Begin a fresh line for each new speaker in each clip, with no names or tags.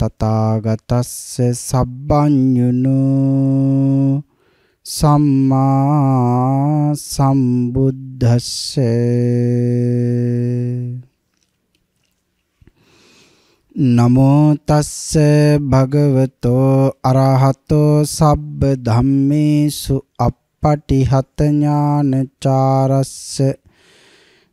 තථාගතස්ස සබ්බඤුනු සම්මා සම්බුද්දස්ස නමෝ තස්ස භගවතෝ අරහතෝ සබ්බ ධම්මේසු අප්පටිහත ඥානචාරස්ස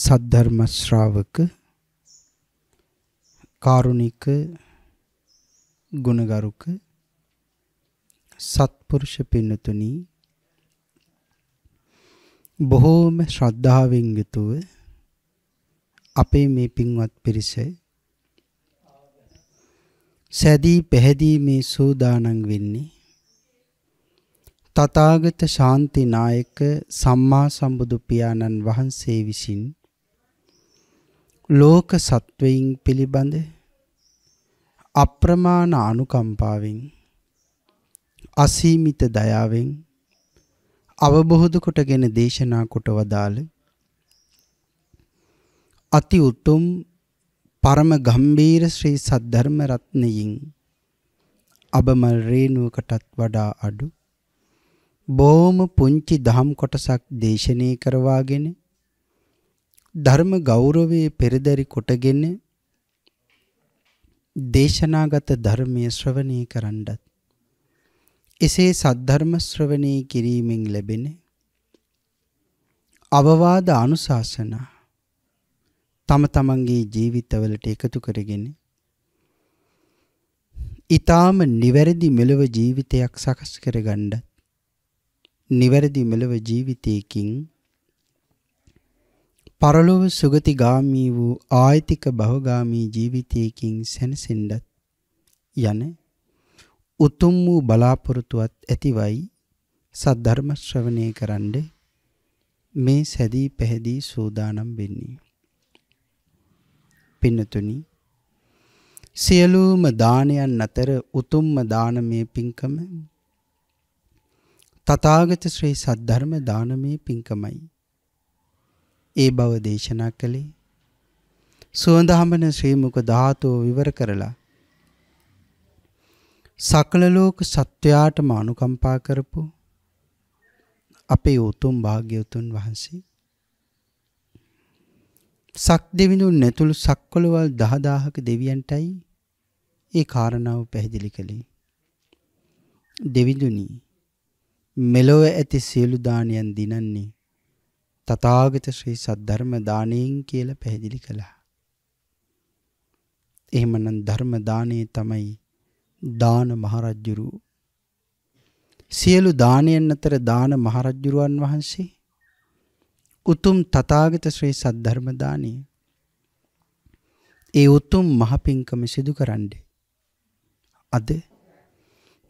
සද්ධර්ම ශ්‍රාවක කාරුණික ගුණගරුක සත්පුරුෂ පින්නතුනි බොහෝම ශ්‍රද්ධාවෙන් යුතුව අපේ මේ පින්වත් පිරිස සැදී පැහැදී මේ සූදානම් වෙන්නේ තථාගත ශාන්ති නායක සම්මා සම්බුදු පියාණන් වහන්සේ විසින් ලෝක සත්වයින් පිළිබඳ අප්‍රමාණ අනුකම්පාවෙන් අසීමිත දයාවෙන් අවබෝධ කොටගෙන දේශනා කොට වදාළ අති උතුම් පරම ගම්බීර ශ්‍රී සද්ධර්ම රත්නයෙන් අබමල් රේණුවකටත් වඩා අඩු බොහොම පුංචි දහම් කොටසක් දේශනා කරවාගෙන ධර්ම ගෞරවයේ පෙරදරි කොටගෙන දේශනාගත ධර්මය ශ්‍රවණය කරන්නත් එසේ සද්ධර්ම ශ්‍රවණය කිරීමෙන් ලැබෙන අවවාද අනුශාසනා තම තමන්ගේ ජීවිතවලට එකතු කරගෙන ඊටාම නිවැරදි මෙලව ජීවිතයක් සකස් කරගන්නත් නිවැරදි මෙලව ජීවිතයකින් පරලොව සුගතිගාමී වූ ආයතික භවගාමී ජීවිතයකින් සැනසෙන්නත් යන උතුම් වූ බලාපොරොත්තුවත් ඇතිවයි සද්ධර්ම ශ්‍රවණය කරන්න මේ සැදී පැහැදී සූදානම් වෙන්නේ. පින්නතුනි සියලුම දානයන් අතර උතුම්ම දානමය පින්කම තථාගත ශ්‍රී සද්ධර්ම දානමය පින්කමයි. ඒ බව දේශනා කළේ. සුවඳ හඹන ශ්‍රී මුක ධාතුව විවර කරලා සකල ලෝක සත්වයාටම අනුකම්පා කරපු අපේ උතුම් භාග්‍යවතුන් වහන්සේ සක් දෙවිඳුන් නැතුළු සක්වලවල් දහදාහක දෙවියන්ටයි ඒ කාරණාව පැහැදිලි කළේ. දෙවිඳුනි මෙලොව ඇති සියලු දානයන් දිනන්නේ තථාගත ශ්‍රී සද්ධර්ම දාණයෙන් කියලා පැහැදිලි කළා. එහෙමනම් ධර්ම දාණය තමයි දාන මහරජුරු සියලු දානයන් අතර දාන මහරජුරුවන් වහන්සේ උතුම් තථාගත ශ්‍රී සද්ධර්ම දාණය ඒ උතුම් මහපින්කම සිදු කරන්නේ අද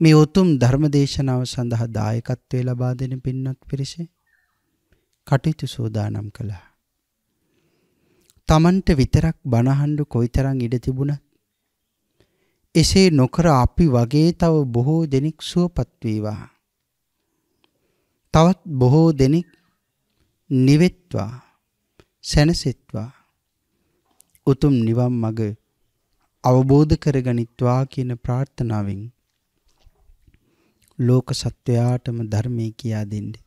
මේ උතුම් ධර්ම දේශනාව සඳහා දායකත්වයේ ලබා දෙන පින්වත් පිරිසේ කටයුතු සෝදානම් කළා. Tamanට විතරක් බනහන්ඩු කොයිතරම් ඉඩ තිබුණත් එසේ නොකර අපි වගේ තව බොහෝ දෙනෙක් සුවපත් වේවා. තවත් බොහෝ දෙනෙක් නිවෙත්වා සැනසෙත්වා උතුම් නිවන් මඟ අවබෝධ කරගනිත්වා කියන ප්‍රාර්ථනාවෙන් ලෝක සත්වයාටම ධර්මය කියා දෙන්නේ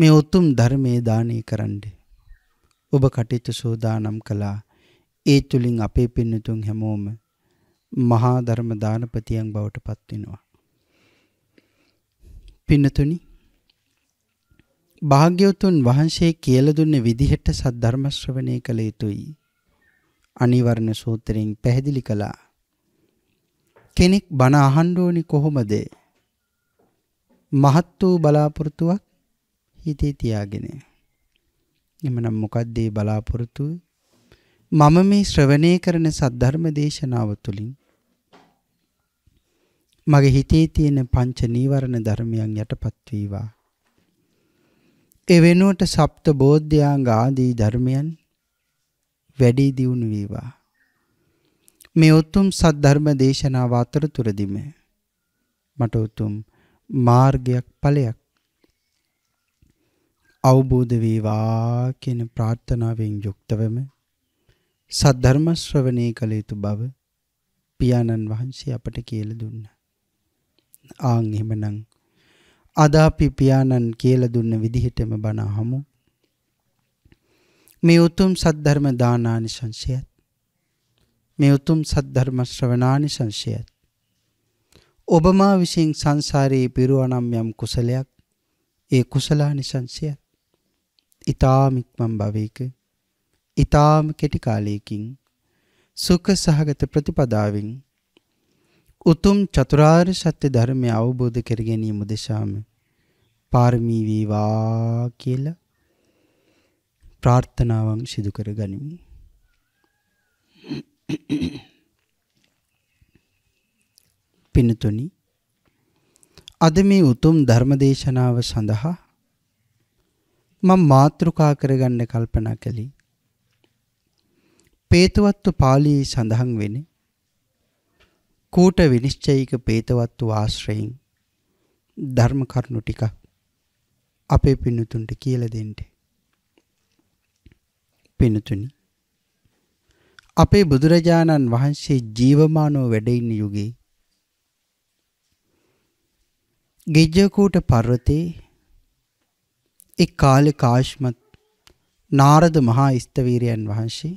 මේ උතුම් ධර්මයේ දානය කරන්න. ඔබ කටයුතු සෝදානම් කළා. ඒ තුලින් අපේ පින්නතුන් හැමෝම මහා ධර්ම දානපතියන් බවට පත් වෙනවා. පින්නතුනි භාග්‍යවතුන් වහන්සේ කියලා දුන්න විදිහට සද්ධර්ම ශ්‍රවණය කළ යුතුයි. අනිවර්ණ සූත්‍රයෙන් පැහැදිලි කළා. කෙනෙක් බණ අහන්න ඕනි කොහොමද? මහත් වූ බලාපොරොත්තුවක් හිතේ තියාගෙන. එමනම් මොකක්ද ඒ බලාපොරොත්තු? මම මේ ශ්‍රවණය කරන සද්ධර්ම දේශනාව තුළින් මගේ හිතේ තියෙන පංච නීවරණ ධර්මයන් යටපත් වේවා. ඒ වෙනුවට සප්ත බෝධ්‍යාංග ආදී ධර්මයන් වැඩි දියුණු වේවා. මේ උතුම් සද්ධර්ම දේශනාව අතරතුරදිම මට උතුම් මාර්ගයක් ඵලයක් අවබෝධ වේවා කියන ප්‍රාර්ථනාවෙන් යුක්තවම සද්ධර්ම ශ්‍රවණේ කළ යුතු බව පියාණන් වහන්සේ අපට කියලා දුන්නා. ආන් එහෙමනම් අද අපි පියාණන් කියලා දුන්න විදිහටම බණ අහමු. මේ උතුම් සද්ධර්ම දානානිසංශයත් මේ උතුම් සද්ධර්ම ශ්‍රවණානිසංශයත් ඔබ මා විසින් සංසාරයේ පිරුවනම් යම් කුසලයක් ඒ කුසලානිසංශයත් ඊ타මික්මම් භවයක ඊ타ම කෙටි කාලයකින් සුඛ සහගත ප්‍රතිපදාවෙන් උතුම් චතුරාර්ය සත්‍ය ධර්මය අවබෝධ කර ගැනීම උදෙසාම පාරමී වේවා කියලා ප්‍රාර්ථනාවන් සිදු කර ගනිමු. පින්තුනි අද මේ උතුම් ධර්මදේශනාව සඳහා මම මාතෘකා කරගන්න කල්පනා කළේ. පේතවත්තු පාලියේ සඳහන් වෙන කූට විනිශ්චයික පේතවත්තු ආශ්‍රයෙන් ධර්ම කරුණු ටික අපේ පින්නතුන්ට කියලා දෙන්න. පින්නතුනි අපේ බුදුරජාණන් වහන්සේ ජීවමානව වැඩ ඉන්න යුගයේ ගිජ්ජකූට පර්වතේ එක් කාලෙ කාශ්මත් නාරද මහා ස්තවීරයන් වහන්සේ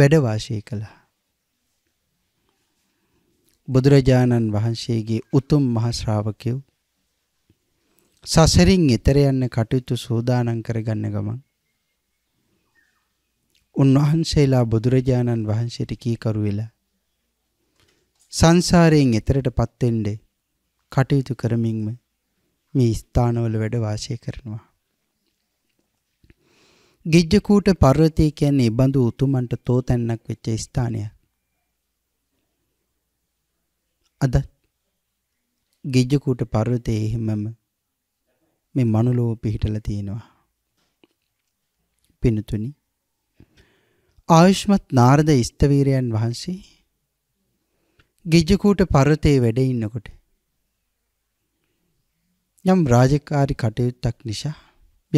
වැඩවාශය කළා. බුදුරජාණන් වහන්සේගේ උතුම් මහශ්‍රාවකයව් සසරින් එතර යන්න කටයුතු සූදානන් කරගන්න ගමන් උන්වහන්සේලා බුදුරජාණන් වහන්සේට කීකරු වෙලා සංසාරයෙන් එතරට පත්වෙන්ඩ කටයුතු කරමින්ම මේ ස්ථානවල වැඩ වාසය කරනවා. ගිජ්ජකූට පර්වතය කියන්නේ බඳු උතුමන්ට තෝතැන්නක් වෙච්ච ස්ථානයක්. අද ගිජ්ජකූට පර්වතයේ එහෙමම මේ මනුලොව පිහිටලා තියෙනවා. පිනතුනි ආයුෂ්මත් නාරද ස්තවීරයන් වහන්සේ ගිජ්ජකූට පර්වතයේ වැඩ ඉන්නකොට යම් රාජකාරි කටයුත්තක් නිසා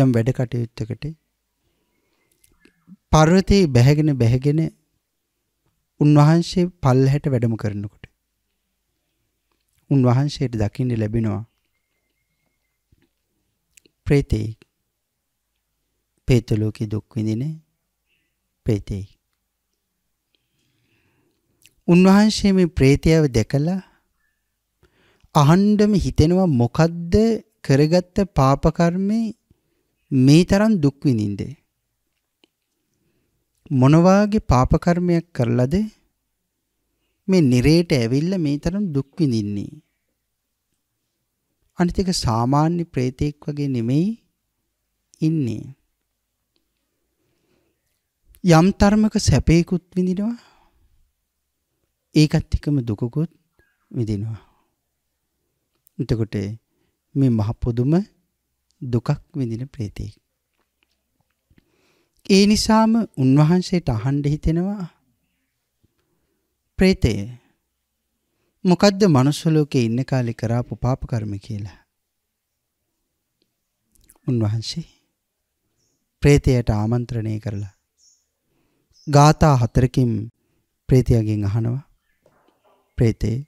යම් වැඩ කටයුත්තකට පර්වතයේ බැහැගෙන බැහැගෙන උන්වහන්සේ පල්හැට වැඩම කරනකොට උන්වහන්සේට දකින්න ලැබෙනවා ප්‍රේතේ ප්‍රේතලෝකේ දුක් විඳින ප්‍රේතේ උන්වහන්සේ මේ ප්‍රේතයව දැකලා අහන්නම හිතෙනවා මොකද්ද කරගත්ත පාප කර්මේ මේ තරම් දුක් විඳින්ද මොනවාගේ පාප කර්මයක් කරලාද මේ නිරේට ඇවිල්ලා මේ තරම් දුක් විඳින්නේ අනිත් එක සාමාන්‍ය ප්‍රේතෙක් වගේ නෙමෙයි ඉන්නේ යම් තර්මක සැපේකුත් විඳිනවා ඒකත් එකම දුකකුත් විඳිනවා එතකොට මේ මහ පුදුම දුකක් විඳින ප්‍රේතෙක්. ඒ නිසාම උන්වහන්සේට අහන්න හිතෙනවා ප්‍රේතය මොකද්ද manuss ලෝකේ ඉන්න කාලේ කරාපු පාප කර්ම කියලා. උන්වහන්සේ ප්‍රේතයට ආමන්ත්‍රණය කරලා ගාථා හතරකින් ප්‍රේතයගෙන් අහනවා ප්‍රේතේ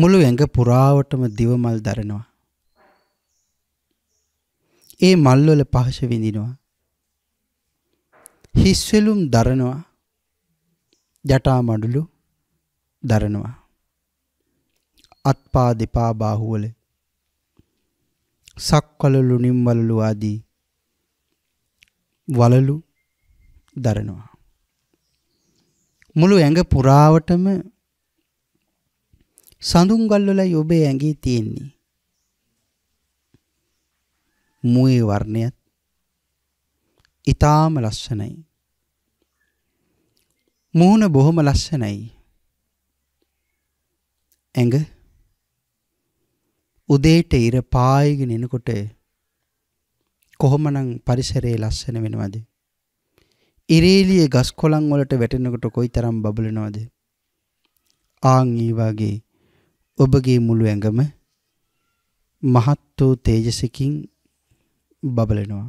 මුළු ඇඟ පුරාවටම දිවමල් දරනවා. ඒ මල්වල පහස විඳිනවා. හිස්වෙලුම් දරනවා. ජටා මඩුලු දරනවා. අත්පා දෙපා බාහුවල සක්වලලු නිම්වලලු ආදී වලලු දරනවා. මුළු ඇඟ පුරාවටම සඳුන්ගල්වලයි ඔබේ ඇඟේ තියෙන්නේ. මුවේ වර්ණයත් ඊටාම ලස්සනයි. මූණ බොහොම ලස්සනයි. ඇඟ උදේට ඉර පායගෙන එනකොට කොහොමනම් පරිසරයේ ලස්සන වෙනවද? ඉරේලියේ ගස් කොළන් වලට වැටෙනකොට කොයිතරම් බබලනවද? ආන් ඒ වගේ ඔබගේ මුළු ඇඟම මහත් වූ තේජසකින් බබලනවා.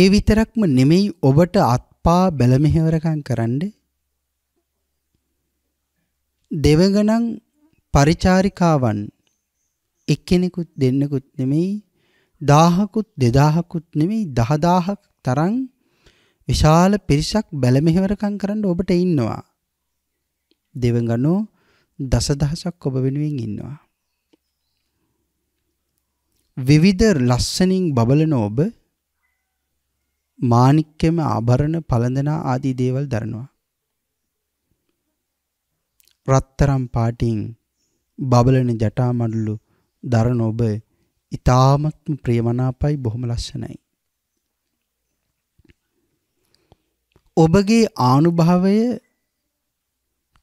ඒ විතරක්ම නෙමෙයි ඔබට අත්පා බැල මෙහෙවරකම් කරන්න දෙවඟනම් පරිචාරිකාවන් එක්කෙනෙකුත් දෙන්නෙකුත් නෙමෙයි දාහකුත් දෙදාහකුත් නෙමෙයි දහදාහක් තරම් විශාල පිරිසක් බැල මෙහෙවරකම් කරන්න ඔබට ඉන්නවා. දෙවඟනෝ දසදහසක් ඔබ වෙනුවෙන් ඉන්නවා. විවිධ ලස්සනින් බබලන ඔබ මාණික්කෙම ආභරණ පළඳනා ආදී දේවල් දරනවා. රත්තරම් පාටින් බබලන ජටා මඩලු දරන ඔබ ඊ타මත්ම ප්‍රියමනාපයි බොහොම ලස්සනයි. ඔබගේ ආනුභාවය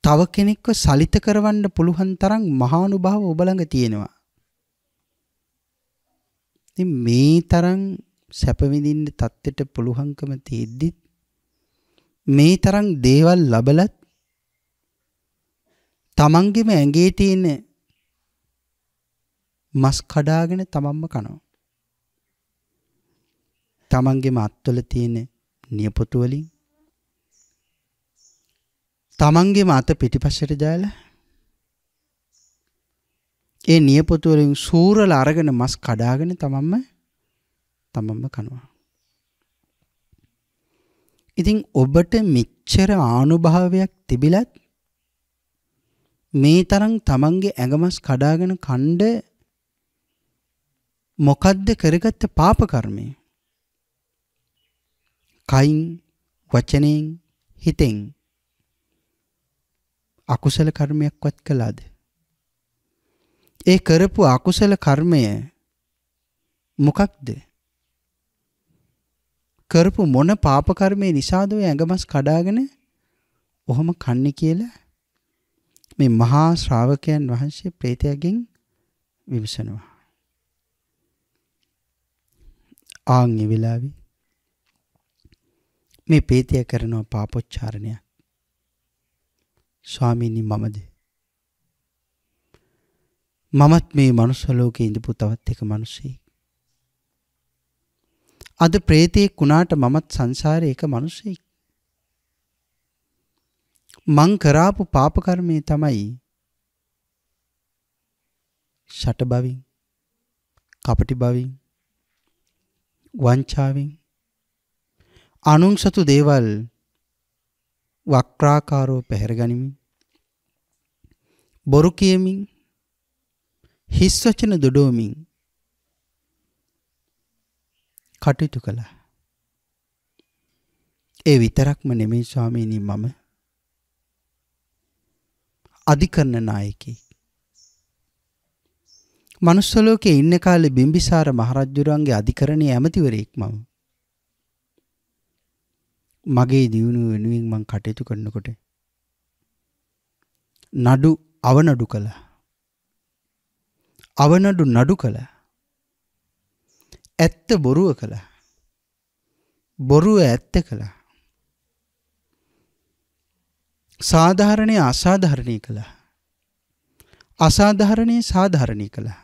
තව කෙනෙක්ව සලිත කරවන්න පුළුවන් තරම් මහානුභාව ඔබ ළඟ තියෙනවා. ඉතින් මේ තරම් සැප විඳින්න தත්තෙට පුළුවන්කම තියෙද්දි මේ තරම් දේවල් ලැබලත් තමන්ගෙම ඇඟේ තියෙන මස් කඩාගෙන තමන්ම කනවා. තමන්ගෙම අත්වල තියෙන නියපොතු වලින් තමන්ගේ මත පිටිපස්සට ජයල ඒ නියපොතුවලින් සූරල අරගෙන මස් කඩාගෙන තමන්ම තමන්ම කනවා. ඉතින් ඔබට මෙච්චර ආනුභාවයක් තිබිලත් මේ තරම් තමන්ගේ ඇඟමස් කඩාගෙන කණ්ඩ මොකද්ද කරගත්ත පාප කර්මය? කයින් වචනෙන් හිතෙන් අකුසල කර්මයක්වත් කළාද? ඒ කරපු අකුසල කර්මය මොකක්ද? කරපු මොන පාප කර්මේ නිසාද ඔය ඇඟමස් කඩාගෙන ඔහම කන්නේ කියලා මේ මහා ශ්‍රාවකයන් වහන්සේ ප්‍රේතයගෙන් විමසනවා. ආන් ඒ වෙලාවේ මේ ප්‍රේතය කරනවා පාපොච්චාරණයක්. ස්වාමීණී මමද. මමත් මේ මනුස්සලෝක ඉඳපු තවත් එක මනුස්සේ. අද ප්‍රේතයෙක් වුණාට මමත් සංසාරය එක මනුස්සෙක්. මං කරාපු පාපකර්මය තමයි ෂට බවින් කපටි බවින් වංචාවෙන් අනුන් සතු දේවල් වක්‍රාකාරව පැහැර ගනිමින් බොරු කියමින් හිස් වචන දොඩවමින් කටයුතු කළා. ඒ විතරක්ම නෙමෙයි ස්වාමීනි මම අධිකරණ නායකයෙක්. manuss ලෝකයේ ඉන්න කාලේ බිම්බිසාර මහරජුරන්ගේ අධිකරණයේ ඇමතිවරයෙක් මම. මගේ දියුණුව වෙනුවෙන් මං කටයුතු කරනකොට නඩු අවනඩු කළා. අවනඩු නඩු කළා. ඇත්ත බොරුව කළා. බොරුව ඇත්ත කළා. සාධාරණය අසාධාරණය කළා. අසාධාරණය සාධාරණය කළා.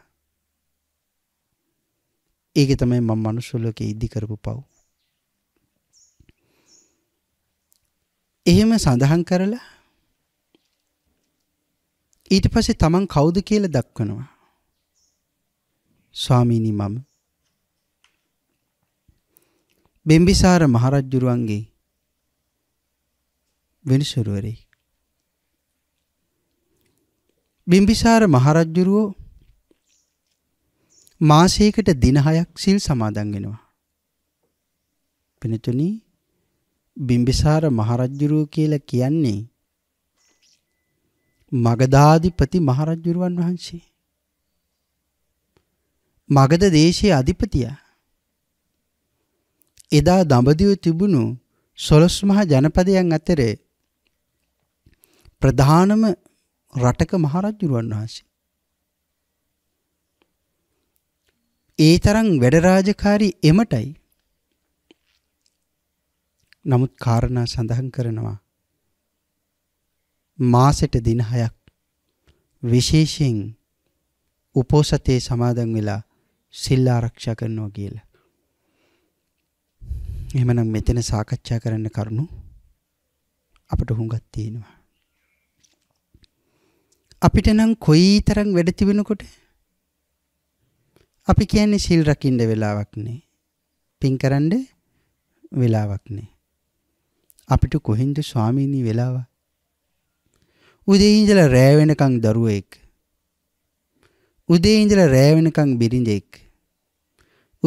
ඒක තමයි මම මනුස්සලෝකේ ඉදි කරපු පව්. එහෙම සඳහන් කරලා ඊට පස්සේ තමන් කවුද කියලා දක්වනවා. ස්වාමීනි මම බිම්බිසාර මහරජුරුවන්ගේ වෙනසුරුවරේ බිම්බිසාර මහරජ්ජුරුවෝ මාසයකට දින හයක් සිල් සමාදන් වෙනවා. පිනතුනි බිම්බිසාර මහරජුරුව කියලා කියන්නේ මගධාධිපති මහරජුරුවන් වහන්සේ. මගධ දේශයේ අධිපතියා. එදා දඹදිව තිබුණු සොළොස් මහා ජනපදයන් අතර ප්‍රධානම රටක මහරජුරුවන් වහන්සේ. ඒ තරම් වැඩ රාජකාරී එමටයි නමුත් කාරණා සඳහන් කරනවා. මාසෙට දින හයක් විශේෂයෙන් උපෝසතයේ සමාදන් වෙලා සිල් ආරක්ෂා කරනවා කියලා. එහෙමනම් මෙතන සාකච්ඡා කරන්න කරුණු අපට හුඟක් තියෙනවා. අපිට නම් කොයි තරම් වැඩ තිබෙනකොට අපි කියන්නේ සිල් රකින්න වෙලාවක් නෑ. පින් කරන්න වෙලාවක් නෑ. අපිට කොහින්ද ස්වාමීනී වෙලාව? උදේ ඉඳලා රෑ වෙනකන් දරුවෙක්. උදේ ඉඳලා රෑ වෙනකන් බිරිඳෙක්.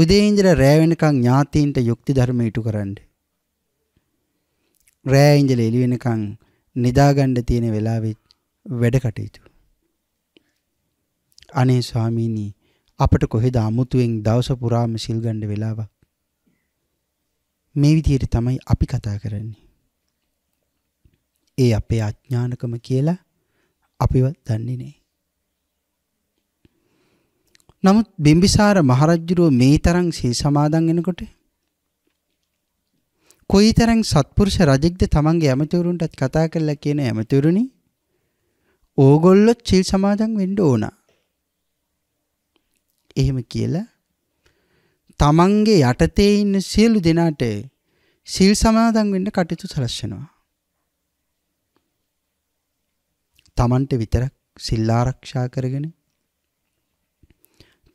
උදේ ඉඳලා රෑ වෙනකන් ඥාතීන්ට යුක්ති ධර්ම ඉටු කරන්න. රෑ ඉඳලා එළි වෙනකන් නිදාගන්න තියෙන වෙලාවෙත් වැඩ කටයුතු. අනේ ස්වාමීනී අපට කොහෙද අමුතුවෙන් දවස පුරාම සිල් ගන්න වෙලාවක්. මේ විදියට තමයි අපි කතා කරන්නේ. ඒ අපේ අඥානකම කියලා අපිව දන්නේ නෑ. නමුත් බිම්බිසාර මහරජ්ජුරුව මේ තරම් සේ සමාදන් වෙනකොට කොයිතරම් සත්පුරුෂ රජෙක්ද තමන්ගේ ඇමතිවරුන්ටත් කතා කරලා කියන ඇමතිවරුනි ඕගොල්ලොත් සිල් සමාදන් වෙන්න ඕන. එහෙම කියලා තමන්ගේ යටතේ ඉන්න සියලු දෙනාට සිල් සමාදන් වෙන්න කටයුතු සලස්වනවා. Tamanට විතරක් සිල් ආරක්ෂා කරගෙන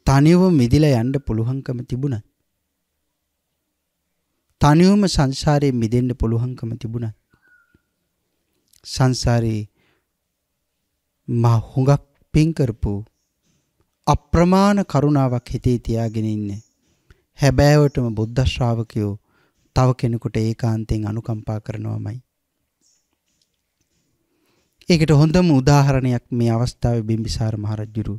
තනියම මිදිලා යන්න පුළුවන්කම තිබුණා. තනියම සංසාරයෙන් මිදෙන්න පුළුවන්කම තිබුණා. සංසාරේ මා හුඟක් පින් කරපු අප්‍රමාණ කරුණාවක් හිතේ තියාගෙන ඉන්නේ. හැබෑවටම බුද්ධ ශ්‍රාවකයෝ තව කෙනෙකුට ඒකාන්තයෙන් අනුකම්පා කරනවමයි. ඒකට හොඳම උදාහරණයක් මේ අවස්ථාවේ බිම්බිසාර මහරජුරු.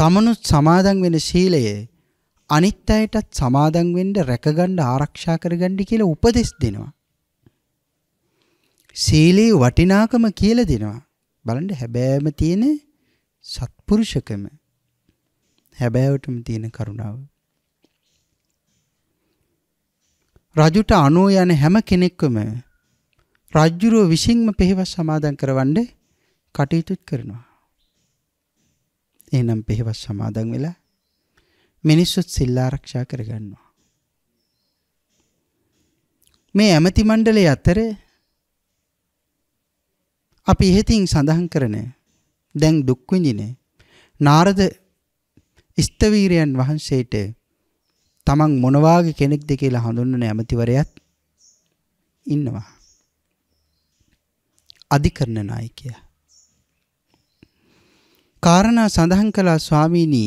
තමනුත් සමාදන් වෙන ශීලයේ අනිත් අයටත් සමාදන් වෙන්න රැකගන්න ආරක්ෂා කරගන්න කියලා උපදෙස් දෙනවා. සීලේ වටිනාකම කියලා දෙනවා. බලන්න හැබෑම තියෙන සත්පුරුෂකම. හැබෑවටම තියෙන කරුණාව. රජුට අනෝ යන හැම කෙනෙක්වම රජ්ජුරුව විසින්ම පෙහෙවස් සමාදන් කරවන්නේ කටයුතුත් කරනවා. එනම් පෙහෙවස් සමාදන් වෙලා මිනිස්සුත් සිල්ලාරක්ෂා කරගන්නවා. මේ ඇමති මණ්ඩලය අතර අපි ඉහතින් සඳහන් කරන දැන් දුක්විඳින නාරද ස්ථවීරයන් වහන්සේට තමන් මොනවාගේ කෙනෙක්ද කියලා හඳුන්වන ඇමතිවරයත් ඉන්නවා. අධිකරණ නායකයා. කාරණා සඳහන් කළා ස්වාමීනි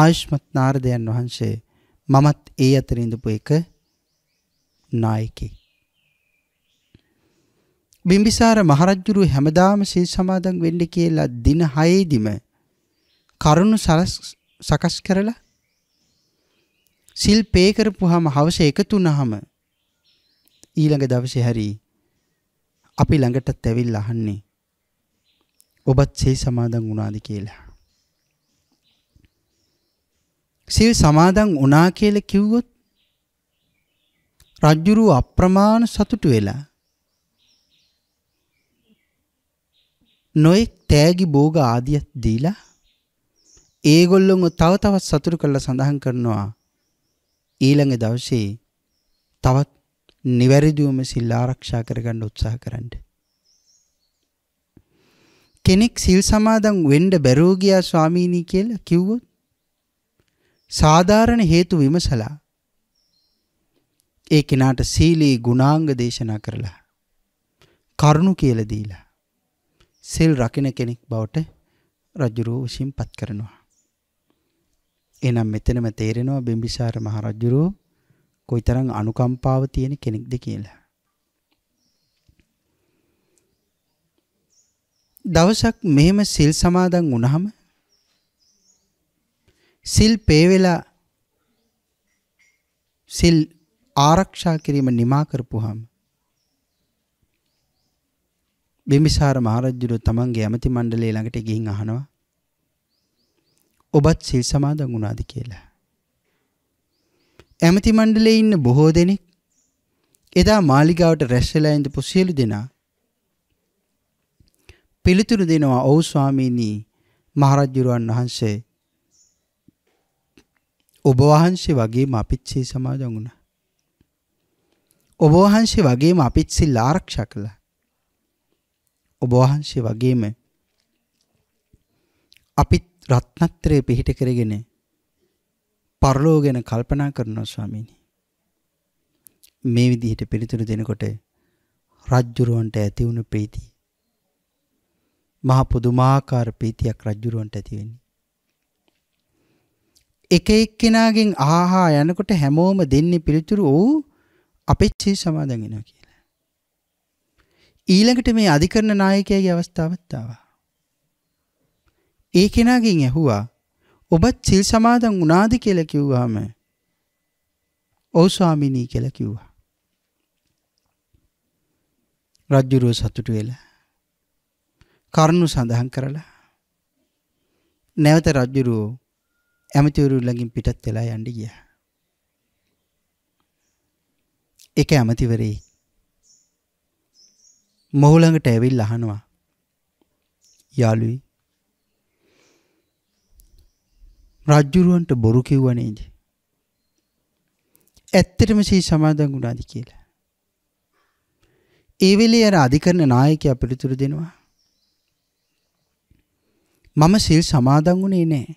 ආයුෂ්මත් නාරදයන් වහන්සේ මමත් ඒ අතර ඉඳපු එක නායකෙක්. බිම්බිසාර මහරජුරු හැමදාම සේ සමාදන් වෙන්න කියලා දින 6ෙදිම කරුණු සලස් සකස් කරලා සිල් පේ කරපුවාම හවස එකතු වුණාම ඊළඟ දවසේ හැරී අපි ළඟටත් ඇවිල්ලා අහන්නේ ඔබත් සිල් සමාදන් වුණාද කියලා. සිල් සමාදන් වුණා කියලා කිව්වොත් රජ්ජුරුව අප්‍රමාණ සතුටු වෙලා නොයෙක් තෑගි බෝග ආදියත් දීලා ඒගොල්ලොම තව තවත් සතුරු කරලා සඳහන් කරනවා ඊළඟ දවසේ තවත් නිවැරදිවම සිල් ආරක්ෂා කරගන්න උත්සාහ කරන්න. කෙනෙක් සිල් සමාදන් වෙන්න බැරුව ගියා ස්වාමීනි කියලා කිව්වොත් සාධාරණ හේතු විමසලා ඒ කෙනාට සීලී ගුණාංග දේශනා කරලා කරුණු කියලා දීලා සිල් රකින කෙනෙක් බවට රජුරෝ විසින් පත් කරනවා. එනම් මෙතනම තේරෙනවා බිම්බිසාර මහ රජුරෝ කොයිතරම් අනුකම්පාව තියෙන කෙනෙක්ද කියලා. දවසක් මෙහෙම සිල් සමාදන් වුණාම සිල් පේවෙලා සිල් ආරක්ෂා කිරීම නිමා කරපුවාම බිම්බිසාර මහරජුරු තමන්ගේ ඇමති මණ්ඩලය ළඟට ගිහින් අහනවා ඔබත් සිල් සමාදන් වුණාද කියලා ඇමති මණ්ඩලේ ඉන්න බොහෝ දෙනෙක් එදා මාලිගාවට රැස්වෙලා ඉඳපු සියලු දෙනා පිළිතුරු දෙනවා ඔව් ස්වාමීනි මහරජුරුවන් වහන්සේ ඔබ වහන්සේ වගේම අපිත් සිල් සමාදන් වුණා. ඔබ වහන්සේ වගේම අපිත් සිල් ආරක්ෂා කළා. ඔබ වහන්සේ වගේම අපිත් රත්නත්‍රය පිහිට කරගෙන පරලෝ ගැන කල්පනා කරනවා ස්වාමීනි. මේ විදිහට පිළිතුරු දෙනකොට රජ්ජුරුවන්ට ඇති වුණු ප්‍රීතිය මහ පුදුමාකාර ප්‍රීතියක් රජ්ජුරුවන්ට ඇති වෙන්නේ. එක එක්කෙනාගෙන් ආහා යනකොට හැමෝම දෙන්නේ පිළිතුරු ඔව් අපෙච්චේ සමාදන් වෙනවා කියලා. ඊළඟට මේ අධිකරණ නායකයාගේ අවස්ථාවත් ආවා. ඒ කෙනාගෙන් ඇහුවා ඔබත් සිල් සමාදන් වුණාද කියලා කිව්වහම ඔව් ස්වාමිනී කියලා කිව්වා. රජ්ජුරුව සතුටු වෙලා කරුණු සඳහන් කරලා නැවත රජ්ජුරුව ඇමතිවරු ළඟින් පිටත් වෙලා යන්න ගියා. ඒක ඇමතිවරේ මොහු ළඟට ඇවිල්ලා අහනවා යාළුවි රජ්ජුරුවන්ට බොරු කිව්ව නේද? ඇත්තටම සී සමාදන් වුණාද කියලා. ඒ වෙලේ අර අධිකරණ නායකයා පිළිතුරු දෙනවා. මම සිල් සමාදන් වුණේ නැහැ.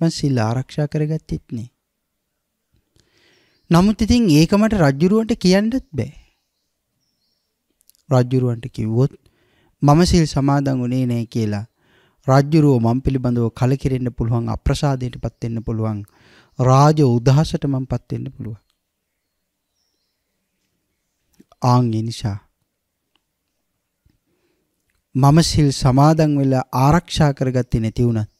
මම සිල් ආරක්ෂා කරගත්තෙත් නෑ. නමුත් ඉතින් ඒක මට රජ්ජුරුවන්ට කියන්නත් බෑ. රජ්ජුරුවන්ට කිව්වොත් මම සිල් සමාදන් වුණේ නැහැ කියලා රාජ්‍යරුව මම පිළිබඳව කලකිරෙන්න පුළුවන් අප්‍රසාදයටපත් වෙන්න පුළුවන් රාජ උදහසට මමපත් වෙන්න පුළුවන් ආන් ඒ නිසා මම සිල් සමාදන් වෙලා ආරක්ෂා කරගත්තේ නැති වුණත්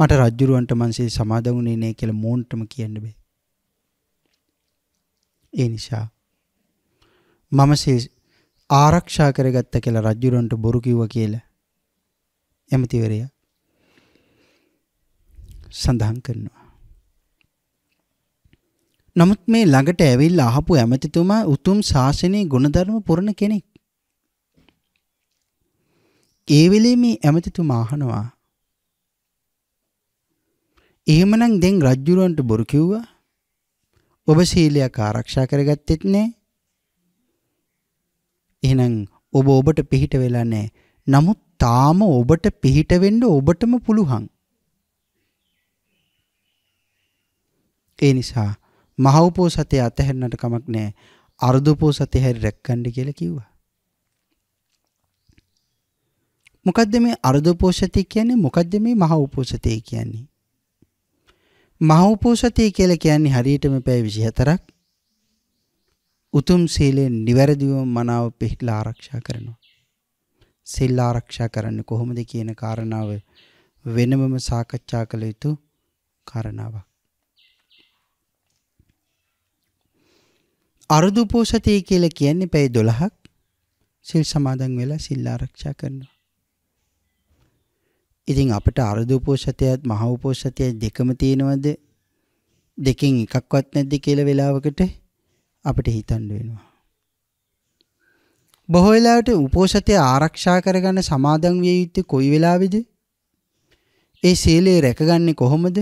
මට රජ්ජුරුවන්ට මං සිල් සමාදන් වුණේ නැහැ කියලා මෝන්ටම කියන්න බෑ ඒ නිසා මම සිල් ආරක්ෂා කරගත්ත කියලා රජ්ජුරුවන්ට බොරු කිව්වා කියලා ඇමතිවරයා සඳහන් කරනවා. නමුත් මේ ළඟට ඇවිල්ලා අහපු ඇමතිතුමා උතුම් ශාසනයේ ගුණධර්ම පුරන කෙනෙක්. ඒ වෙලේ මේ ඇමතිතුමා අහනවා එහෙමනම් දැන් රජ්ජුරුවන්ට බොරු කිව්වා. ඔබ සීලයක් ආරක්ෂා කරගත්තෙත් නෑ. එහෙනම් ඔබ ඔබට පිහිට වෙලා නෑ. නමුත් තාම ඔබට පිහිට වෙන්න ඔබටම පුළුවන්. ඒ නිසා මහ උපෝසතේ අතහැරන්නට කමක් නැහැ. අර්ධ උපෝසතේ හැරි රැක්කන්න කියලා කිව්වා. මොකද්ද මේ අර්ධ උපෝසතේ කියන්නේ? මොකද්ද මේ මහ උපෝසතේ කියන්නේ? මහ උපෝසතේ කියලා කියන්නේ හරියටම පැය 24ක් උතුම් සීලෙන් නිවැරදිවම මනාව පිළිලා ආරක්ෂා කරනවා. සිල් ආරක්ෂා කරන්න කොහොමද කියන කාරණාව වෙනමම සාකච්ඡා කළ යුතු කරණාවක්. අරුදු පෝසතය කියල කියන්නේ පැයි දොළහක් සිල් සමාදන් වෙලා සිල් ආරක්ෂා කරනවා. ඉතින් අපට අරුදු පෝෂතයත් මහ උපෝෂතයත් දෙකම තියෙනවද? දෙකෙන් එකක්වත් නැද්ද කියලා වෙලාවකට අපිට හිතන්න වෙනවා. බොහෝ වෙලාවට උපෝසතය ආරක්ෂා කරගන්න සමාදන් විය යුත්තේ කොයි වෙලාවේද? ඒ සීලය රැකගන්නේ කොහොමද?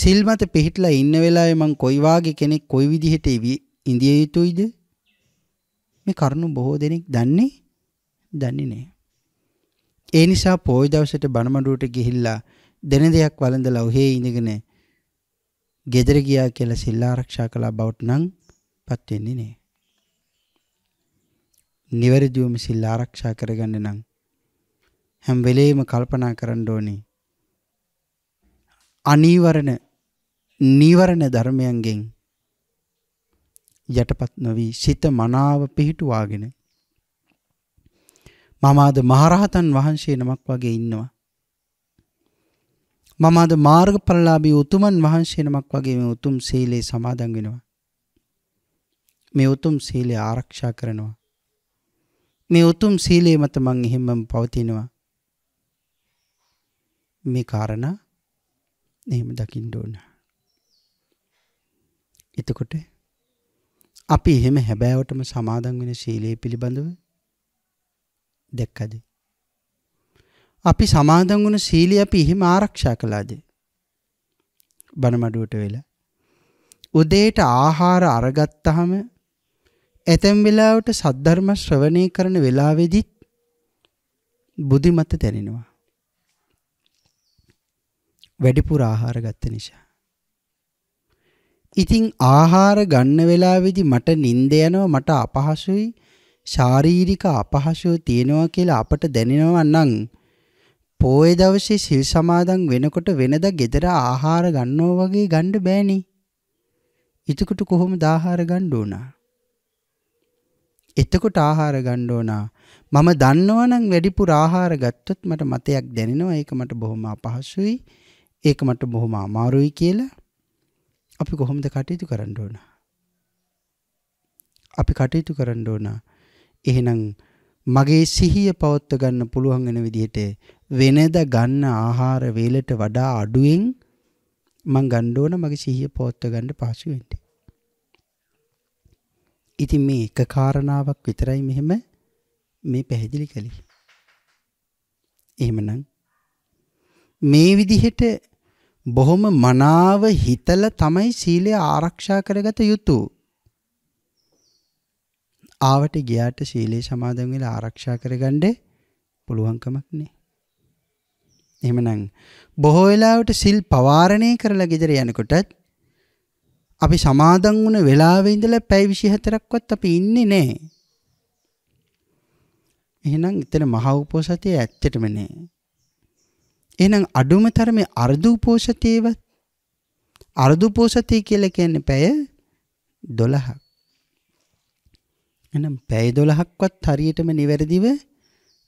සිල් මත පිහිටලා ඉන්න වෙලාවේ මං කොයි වාගේ කෙනෙක් කොයි විදිහට ඉඳිය යුතුයිද? මේ කරුණු බොහෝ දෙනෙක් දන්නේ දන්නේ නැහැ. ඒ නිසා පොයි දවසට බණමඩුවට ගිහිල්ලා දෙන දෙයක් වළඳලා ඔහේ ඉඳගෙන ගෙදර ගියා කියලා සිල් ආරක්ෂා කළා බවට නම් පත් වෙන්නේ නැහැ. නිවැරදිවම සිල් ආරක්ෂා කරගන්න නම් හැම වෙලේම කල්පනා කරන්න ඕනේ. අනීවරණ නීවරණ ධර්මයන්ගෙන් යටපත් නොවි සිත මනාව පිහිටුවාගෙන මම අද මහරහතන් වහන්සේ නමක් වගේ ඉන්නවා. මම අද මාර්ගඵලලාභී උතුමන් වහන්සේ නමක් වගේ මේ උතුම් සීලේ සමාදන් වෙනවා. මේ උතුම් සීලය ආරක්ෂා කරනවා. මේ උතුම් සීලේ මත මං එහෙමම පවතිනවා. මේ කාරණා එහෙම දකින්න ඕන. එතකොට අපි එහෙම හැබෑවටම සමාදන් වෙන සීලයේ පිළිබඳව දැක්කද? අපි සමාදන් වුණ සීලය අපි එහෙම ආරක්ෂා කළාද? බණමඩුවට වෙලා උදේට ආහාර අරගත්තාම ඇතැම් වෙලාවට සද්ධර්ම ශ්‍රවණය කරන වෙලාවේදීත් බුද්ධිමත් දැනෙනවා. වැඩිපුර ආහාර ගත්ත නිසා. ඉතින් ආහාර ගන්න වෙලාවේදී මට නිින්ද යනවා මට අපහසුයි ශාරීරික අපහසුව තියෙනවා කියලා අපට දැනෙනවා නම් පෝය දවසේ සිල් සමාදන් වෙනකොට වෙනද ගෙදර ආහාර ගන්නෝ වගේ ගන්න බෑනේ. එතකොට කොහොමද ආහාර ගන්න ඕනා? එතකොට ආහාර ගන්න ඕනා. මම දන්නවනම් වැඩිපුර ආහාර ගත්තොත් මට මතයක් දැනෙනවා ඒක මට බොහොම අපහසුයි. ඒක මට බොහොම අමාරුයි කියලා අපි කොහොමද කටයුතු කරන්න ඕන? අපි කටයුතු කරන්න ඕන. එහෙනම් මගේ සිහිය පවත්ව ගන්න පුළුවන් වෙන විදිහට වෙනද ගන්න ආහාර වේලට වඩා අඩුවෙන් මං ගන්න ඕන මගේ සිහිය පවත්ව ගන්න පහසු වෙන්නේ. ඉතින් මේ එක කාරණාවක් විතරයි මෙහෙම මේ පැහැදිලි කළේ. එහෙමනම් මේ විදිහට බොහොම මනාව හිතලා තමයි සීලය ආරක්ෂා කරගත යුතුය. ආවට ගියාට සීලේ සමාදන් වෙලා ආරක්ෂා කරගන්න පුළුවන්කමක් නෑ. එහෙමනම් බොහෝ වෙලාවට සිල් පවාරණය කරලා ගෙදර යනකොටත් අපි සමාදන් වුණ වෙලාවේ ඉඳලා පැය 24ක්වත් අපි ඉන්නේ නැහැ. එහෙනම් එතන මහා උපෝසතයේ ඇත්තටම නැහැ. එහෙනම් අඩුම තරමේ අර්ධ උපෝසතයේවත් අර්ධ උපෝසතය කියලා කියන්නේ පැය 12ක්. එහෙනම් පැය 12ක්වත් හරියටම නිවැරදිව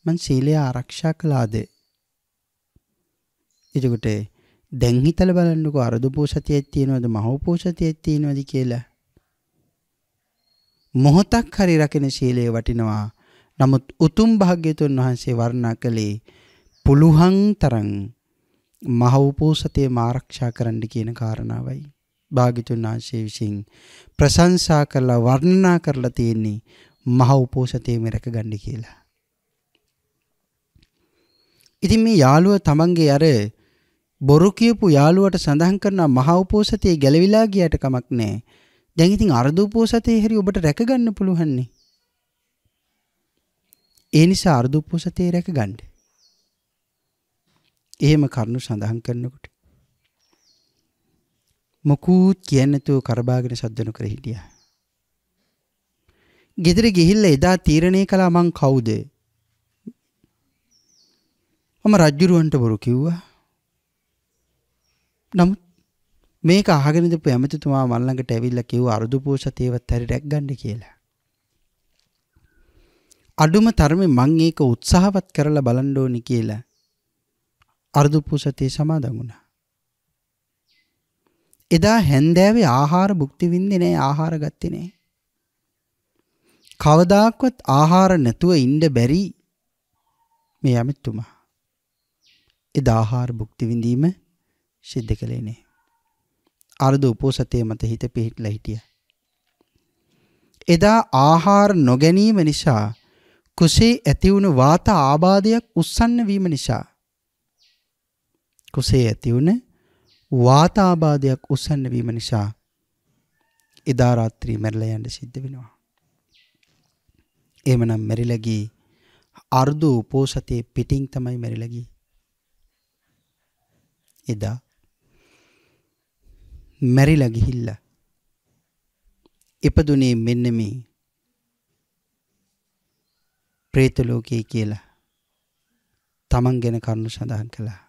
මං සීලය ආරක්ෂා කළාද? එතකොට දැන් හිතල බලන්නකෝ අරුදු පෝෂතියක් තියෙනවද මහෝ පෝෂතියක් තියෙනවද කියලා. මොහොතක් හරි රකින ශීලයේ වටිනවා. නමුත් උතුම් භාග්‍යතුන් වහන්සේ වර්ණනා කළේ පුළුහං තරම් මහෝ පෝෂතේ ආරක්ෂා කරන්න කියන කාරණාවයි. භාග්‍යතුන් වහන්සේ විසින් ප්‍රශංසා කරලා වර්ණනා කරලා තියෙන්නේ මහා උපෝසතේ මෙරක ගන්න කියලා. ඉතින් මේ යාළුව තමන්ගේ අර බොරු කියපු යාළුවට සඳහන් කරන මහා උපෝසතේ ගැලවිලා ගියට කමක් නැහැ. දැන් ඉතින් අර්ධ උපෝසතේ හැරි ඔබට රැකගන්න පුළුවන්නේ. ඒ නිසා අර්ධ උපෝසතේ රැකගන්න. එහෙම කරුණු සඳහන් කරනකොට මොකුත් කියන්නේ නැතුව කරබාගෙන සද්දනු කර හිටියා. ගෙදර ගිහිල්ලා එදා තීරණය කළා මං කවුද? මම රජුරවන්ට බොරු කිව්වා. නමුත් මේක අහගෙන ඉඳපු ඇමතිතුමා මල් ළඟට ඇවිල්ලා කිව්වා අරුදුපෝෂතේවත් හරි රැක් ගන්න කියලා. අඩුම තරමේ මං ඒක උත්සාහවත් කරලා බලන්න ඕනි කියලා අරුදුපෝෂතේ සමාදන් වුණා. එදා හැන්දෑවේ ආහාර භුක්ති විඳින්නේ නැහැ ආහාර ගත්තේ නැහැ. කවදාක්වත් ආහාර නැතුව ඉන්න බැරි මේ ඇමතිතුමා. එදා ආහාර භුක්ති විඳීම සිද්ධ කළේ නෑ. අර්ධ උපෝසතය මත හිත පිහිටලා හිටියා. එදා ආහාර නොගැනීම නිසා කුසේ ඇති වුණු වාත ආබාධයක් උස්සන්න වීම නිසා කුසේ ඇති වුණ වාත ආබාධයක් උස්සන්න වීම නිසා එදා රාත්‍රී මැරිලා යන්න සිද්ධ වෙනවා. එහෙමනම් මැරිලා ගියේ අර්ධ උපෝසතයේ පිටින් තමයි මැරිලා ගියේ. එදා මැරිලා ගිහිල්ලා ඉපදුනේ මෙන්න මේ ප්‍රේත ලෝකයේ කියලා තමන් ගැන කරුණු සඳහන් කළා.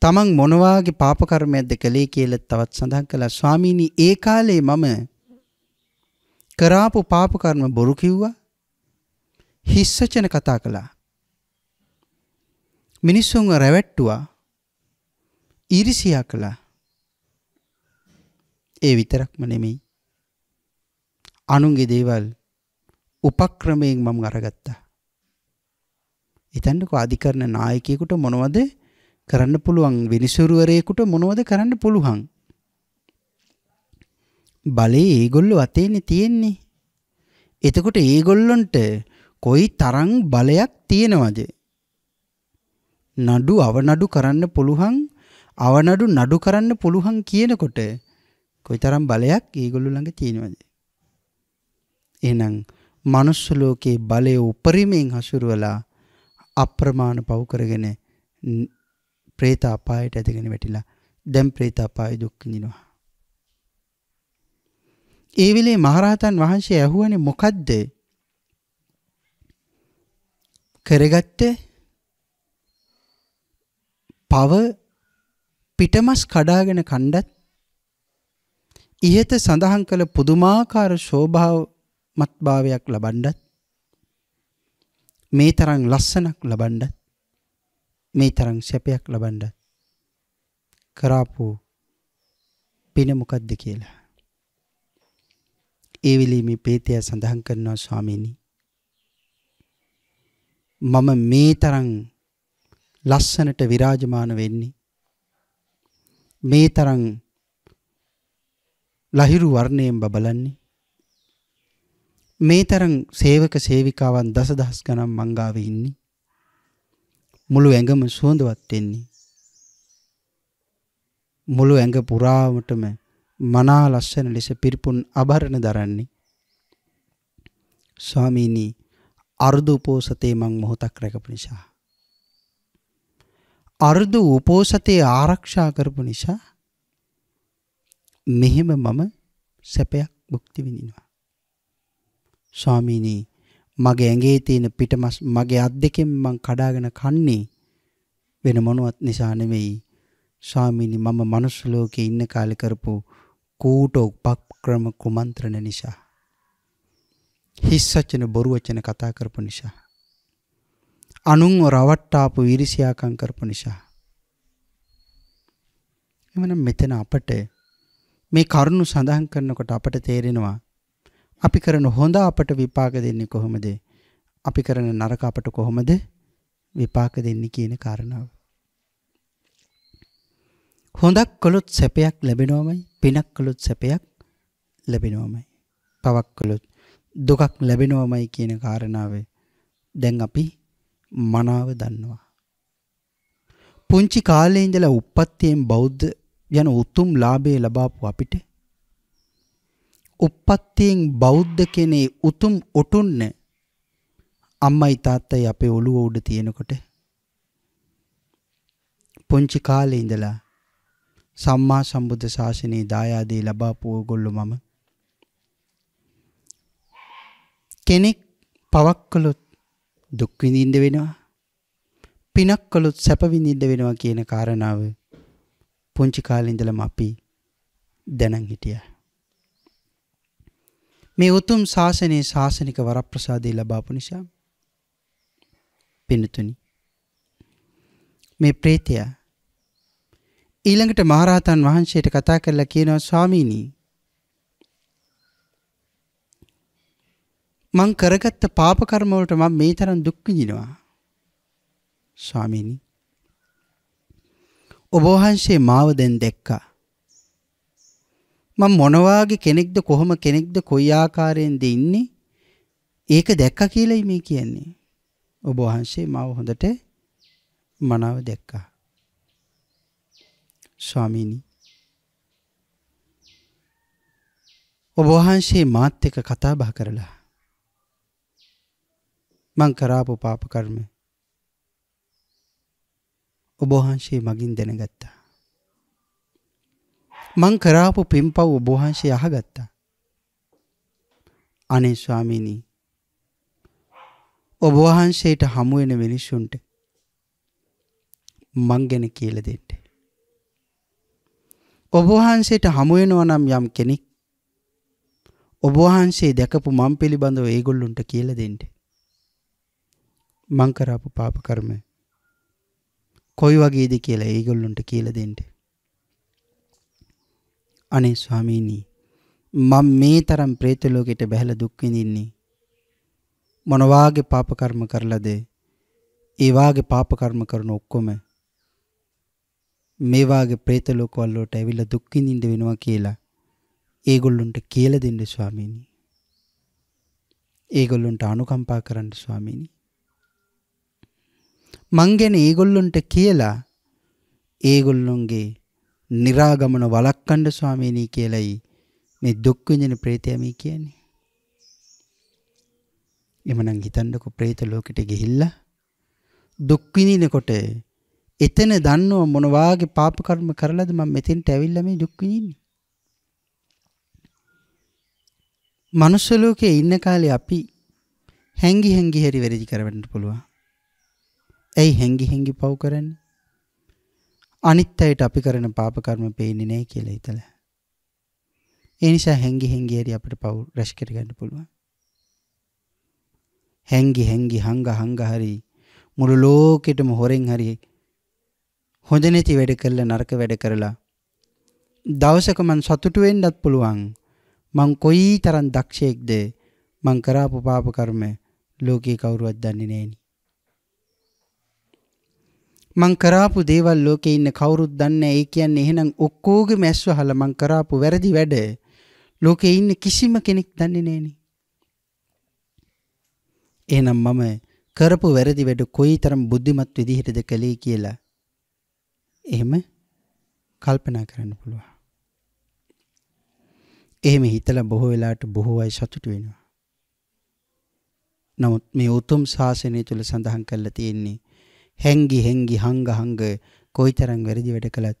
තමන් මොනවාගේ පාප කර්මයක්ද කළේ කියලා තවත් සඳහන් කළා. ස්වාමීනි ඒ කාලේ මම කරාපු පාප කර්ම බොරු කිව්වා. හිස්සචන කතා කළා. මිනිස්සුන්ව රැවට්ටුවා. ඊරිසියා කළා. ඒ විතරක්ම නෙමෙයි. අනුන්ගේ දේවල් උපක්‍රමයෙන් මම අරගත්තා. හිතන්නකෝ අධිකරණ නායකයෙකුට මොනවද කරන්න පුළුවන් විනිසුරුවරයෙකුට මොනවද කරන්න පුළුවන් බලේ ඒගොල්ලෝ අතේනේ තියෙන්නේ එතකොට ඒගොල්ලොන්ට කොයි තරම් බලයක් තියෙනවද නඩු අවනඩු කරන්න පුළුවන් අවනඩු නඩු කරන්න පුළුවන් කියනකොට කොයිතරම් බලයක් ඒගොල්ලෝ ළඟ තියෙනවද එහෙනම් මනුස්ස ලෝකයේ බලය උපරිමයෙන් හසුරුවලා අප්‍රමාණ පව කරගෙන പ്രേත අපායට ඇදගෙන වැටිලා දැන් പ്രേත අපායේ දුක් විඳිනවා ඒ වෙලේ මහරහතන් වහන්සේ ඇහුවනේ මොකද්ද කරගත්තේ පව පිටමස් කඩාගෙන කණ්ඩත් ඉහත සඳහන් කළ පුදුමාකාර ශෝභාව මත්භාවයක් ලබන්ඩත් මේ තරං ලස්සනක් ලබන්ඩත් මේ තරං සැපයක් ලබන්ඩ කරාපු පිනමොකක්ද කියලා. ඒවිලීම පේතය සඳහන් කරනවා ස්වාමීණි. මම මේ තරං ලස්සනට විරාජමාන වෙන්නේ. මේ තරං ලහිරු වර්ණයෙන් බබලන්නේ මේ තරම් සේවක සේවිකාවන් දසදහස් ගණන් මංගාවෙ ඉන්නේ මුළු ඇඟම සුවඳවත් වෙන්නේ මුළු ඇඟ පුරාවටම මනා ලස්සන ලෙස පිරිපුන් ආභරණ දරන්නේ ස්වාමීනි අර්ධ උපෝසතේ මං මොහොතක් රැකපු නිසා අර්ධ උපෝසතේ ආරක්ෂා කරපු නිසා මෙහෙම මම සැපයක් භුක්ති විඳිනවා. ස්වාමීනී මගේ ඇඟේ තියෙන පිටමස් මගේ අත් දෙකෙන් මං කඩාගෙන කන්නේ වෙන මොනවත් නිසා නෙවෙයි. ස්වාමීනි මම මනුස්ස ලෝකේ ඉන්න කාලේ කරපු කූට උපක්‍රම කුමන්ත්‍රණ නිසා. හිස් වචන බොරු වචන කතා කරපු නිසා. අනුන්ව රවට්ටාපු ඊර්ෂ්‍යාකම් කරපු නිසා. එමනම් මෙතන අපට මේ කරුණු සඳහන් කරනකොට අපට තේරෙනවා අපි කරන හොඳ අපට විපාක දෙන්නේ කොහොමද? අපි කරන නරක අපට කොහොමද විපාක දෙන්නේ කියන කාරණාව. හොඳක් කළොත් සැපයක් ලැබෙනවමයි, පිනක් කළොත් සැපයක් ලැබෙනවමයි. පවක් කළොත් දුකක් ලැබෙනවමයි කියන කාරණාව දැන් අපි මනාව දන්නවා. පුංචි කාලේ ඉඳලා උප්පත්තියෙන් බෞද්ධ යන උතුම් ලාභේ ලබාපු අපිට උප්පත්තියෙන් බෞද්ධ කෙනේ උතුම් ඔටුන්න අම්මයි තාත්තයි අපේ ඔළුව උඩ තියෙනකොට පුංචි කාලේ ඉඳලා සම්මා සම්බුද්ධ ශාසනයේ දායාදේ ලබාපු ඕගොල්ලෝ මම කෙනෙක් පවක් කළොත් දුක් විඳින්න වෙනවා පිනක් කළොත් සැප විඳින්න වෙනවා කියන කාරණාව පුංචි කාලේ ඉඳලම අපි දැනන් හිටියා. මේ උතුම් ශාසනයේ ශාසනික වරප්‍රසාදය ලබාපු නිසා පින්තුනි මේ ප්‍රේතයා ඊළඟට මහරහතන් වහන්සේට කතා කරලා කියනවා ස්වාමීනි මං කරගත්ත පාප කර්ම වලට මම මේ තරම් දුක් විඳිනවා ස්වාමීනි ඔබ වහන්සේ මාව දැන් දැක්කා. මම මොනවාගේ කෙනෙක්ද කොහොම කෙනෙක්ද කොයි ආකාරයෙන්ද ඉන්නේ ඒක දැක්කා කියලායි මේ කියන්නේ. ඔබ වහන්සේ මාව හොඳට මනාව දැක්කා. ස්වාමීනි ඔබ වහන්සේ මාත් එක්ක කතා බහ කරලා මං කරාපු පාප කර්ම ඔබහන්සේ මගින් දැනගත්තා. මං කරාපු පින්පව් ඔබහන්සේ අහගත්තා. අනේ ස්වාමීනී ඔබවහන්සේට හමුවෙන මිනිස්සුන්ට මං ගැන කියල දෙෙන්ට. ඔබවහන්සේට හමුවෙනව නම් යම් කෙනෙක් ඔබවහන්සේ දැකපු මම් පිළිබඳව ඒගොල්ලුන්ට කියල දෙෙන්ට. මංකරාපු පාපකර්මය කොයි වගේද කියලා ඒගොල්ලොන්ට කියල දෙෙන්ට. අනේ ස්වාමීණී මම මේ තරම් ප්‍රේතලෝකෙට බැහැල දුක්විඳින්නේ. මොනවාගේ පාපකර්ම කරලද ඒවාගේ පාපකර්ම කරන ඔක්කොම මේවාගේ ප්‍රේතලෝකවල්ලෝට ඇවිල්ල දුක්කිඳින්ට වෙනවා කියලා ඒගොල්ලුන්ට කියල දෙන්න ස්වාමීණී. ඒගොල්ලුන්ට අනුකම්පා කරන්න ස්වාමීණී මං ගැන ඒගොල්ලොන්ට කියලා ඒගොල්ලොන්ගේ निराගමන වළක්වන්න ස්වාමීනි කියලයි මේ දුක් විඳින ප්‍රේතයා මේ කියන්නේ. එමනම් හිතන්නකො ප්‍රේත ලෝකෙට ගිහිල්ලා දුක් විඳිනකොට එතන දන්නව මොන වාගේ පාප කර්ම කරලාද මම මෙතෙන්ට ඇවිල්ලා මේ දුක් විඳින්නේ. මනුස්ස ලෝකේ ඉන්න කාලේ අපි හැංගි හැංගි හැරි වැරදි කරවන්න පුළුවන්. ඇයි හැංගි හැංගි පව් කරන්නේ? අනිත් අයට අපි කරන පාප කර්ම පේන්නේ නැහැ කියලා හිතලා. ඒ නිසා හැංගි හැංගි හරි අපිට පව් රැස් කරගන්න පුළුවන්. හැංගි හැංගි හංග හංග හරි මුළු ලෝකෙටම හොරෙන් හරි හොඳ නැති වැඩ කරලා නරක වැඩ කරලා දවසක මං සතුටු වෙන්නත් පුළුවන් මං කොයි තරම් දක්ෂයෙක්ද මං කරාපු පාප කර්ම ලෝකේ කවුරුවත් දන්නේ නැහෙනි මං කරාපු දේවල් ලෝකේ ඉන්න කවුරුත් දන්නේ ඒ කියන්නේ එහෙනම් ඔක්කොගේම ඇස් වහලා මං කරාපු වැරදි වැඩ ලෝකේ ඉන්න කිසිම කෙනෙක් දන්නේ නෑනේ. එහෙනම් මම කරපු වැරදි වැඩ කොයිතරම් බුද්ධිමත් විදිහටද කළේ කියලා එහෙම කල්පනා කරන්න පුළුවන්. එහෙම හිතලා බොහෝ වෙලාවට බොහෝ අය සතුටු වෙනවා. නමුත් මේ උතුම් ශාසනය තුල සඳහන් කරලා තියෙන්නේ හැංගි හැංගි හංග හංග කොයිතරම් වැරදි වැඩ කළත්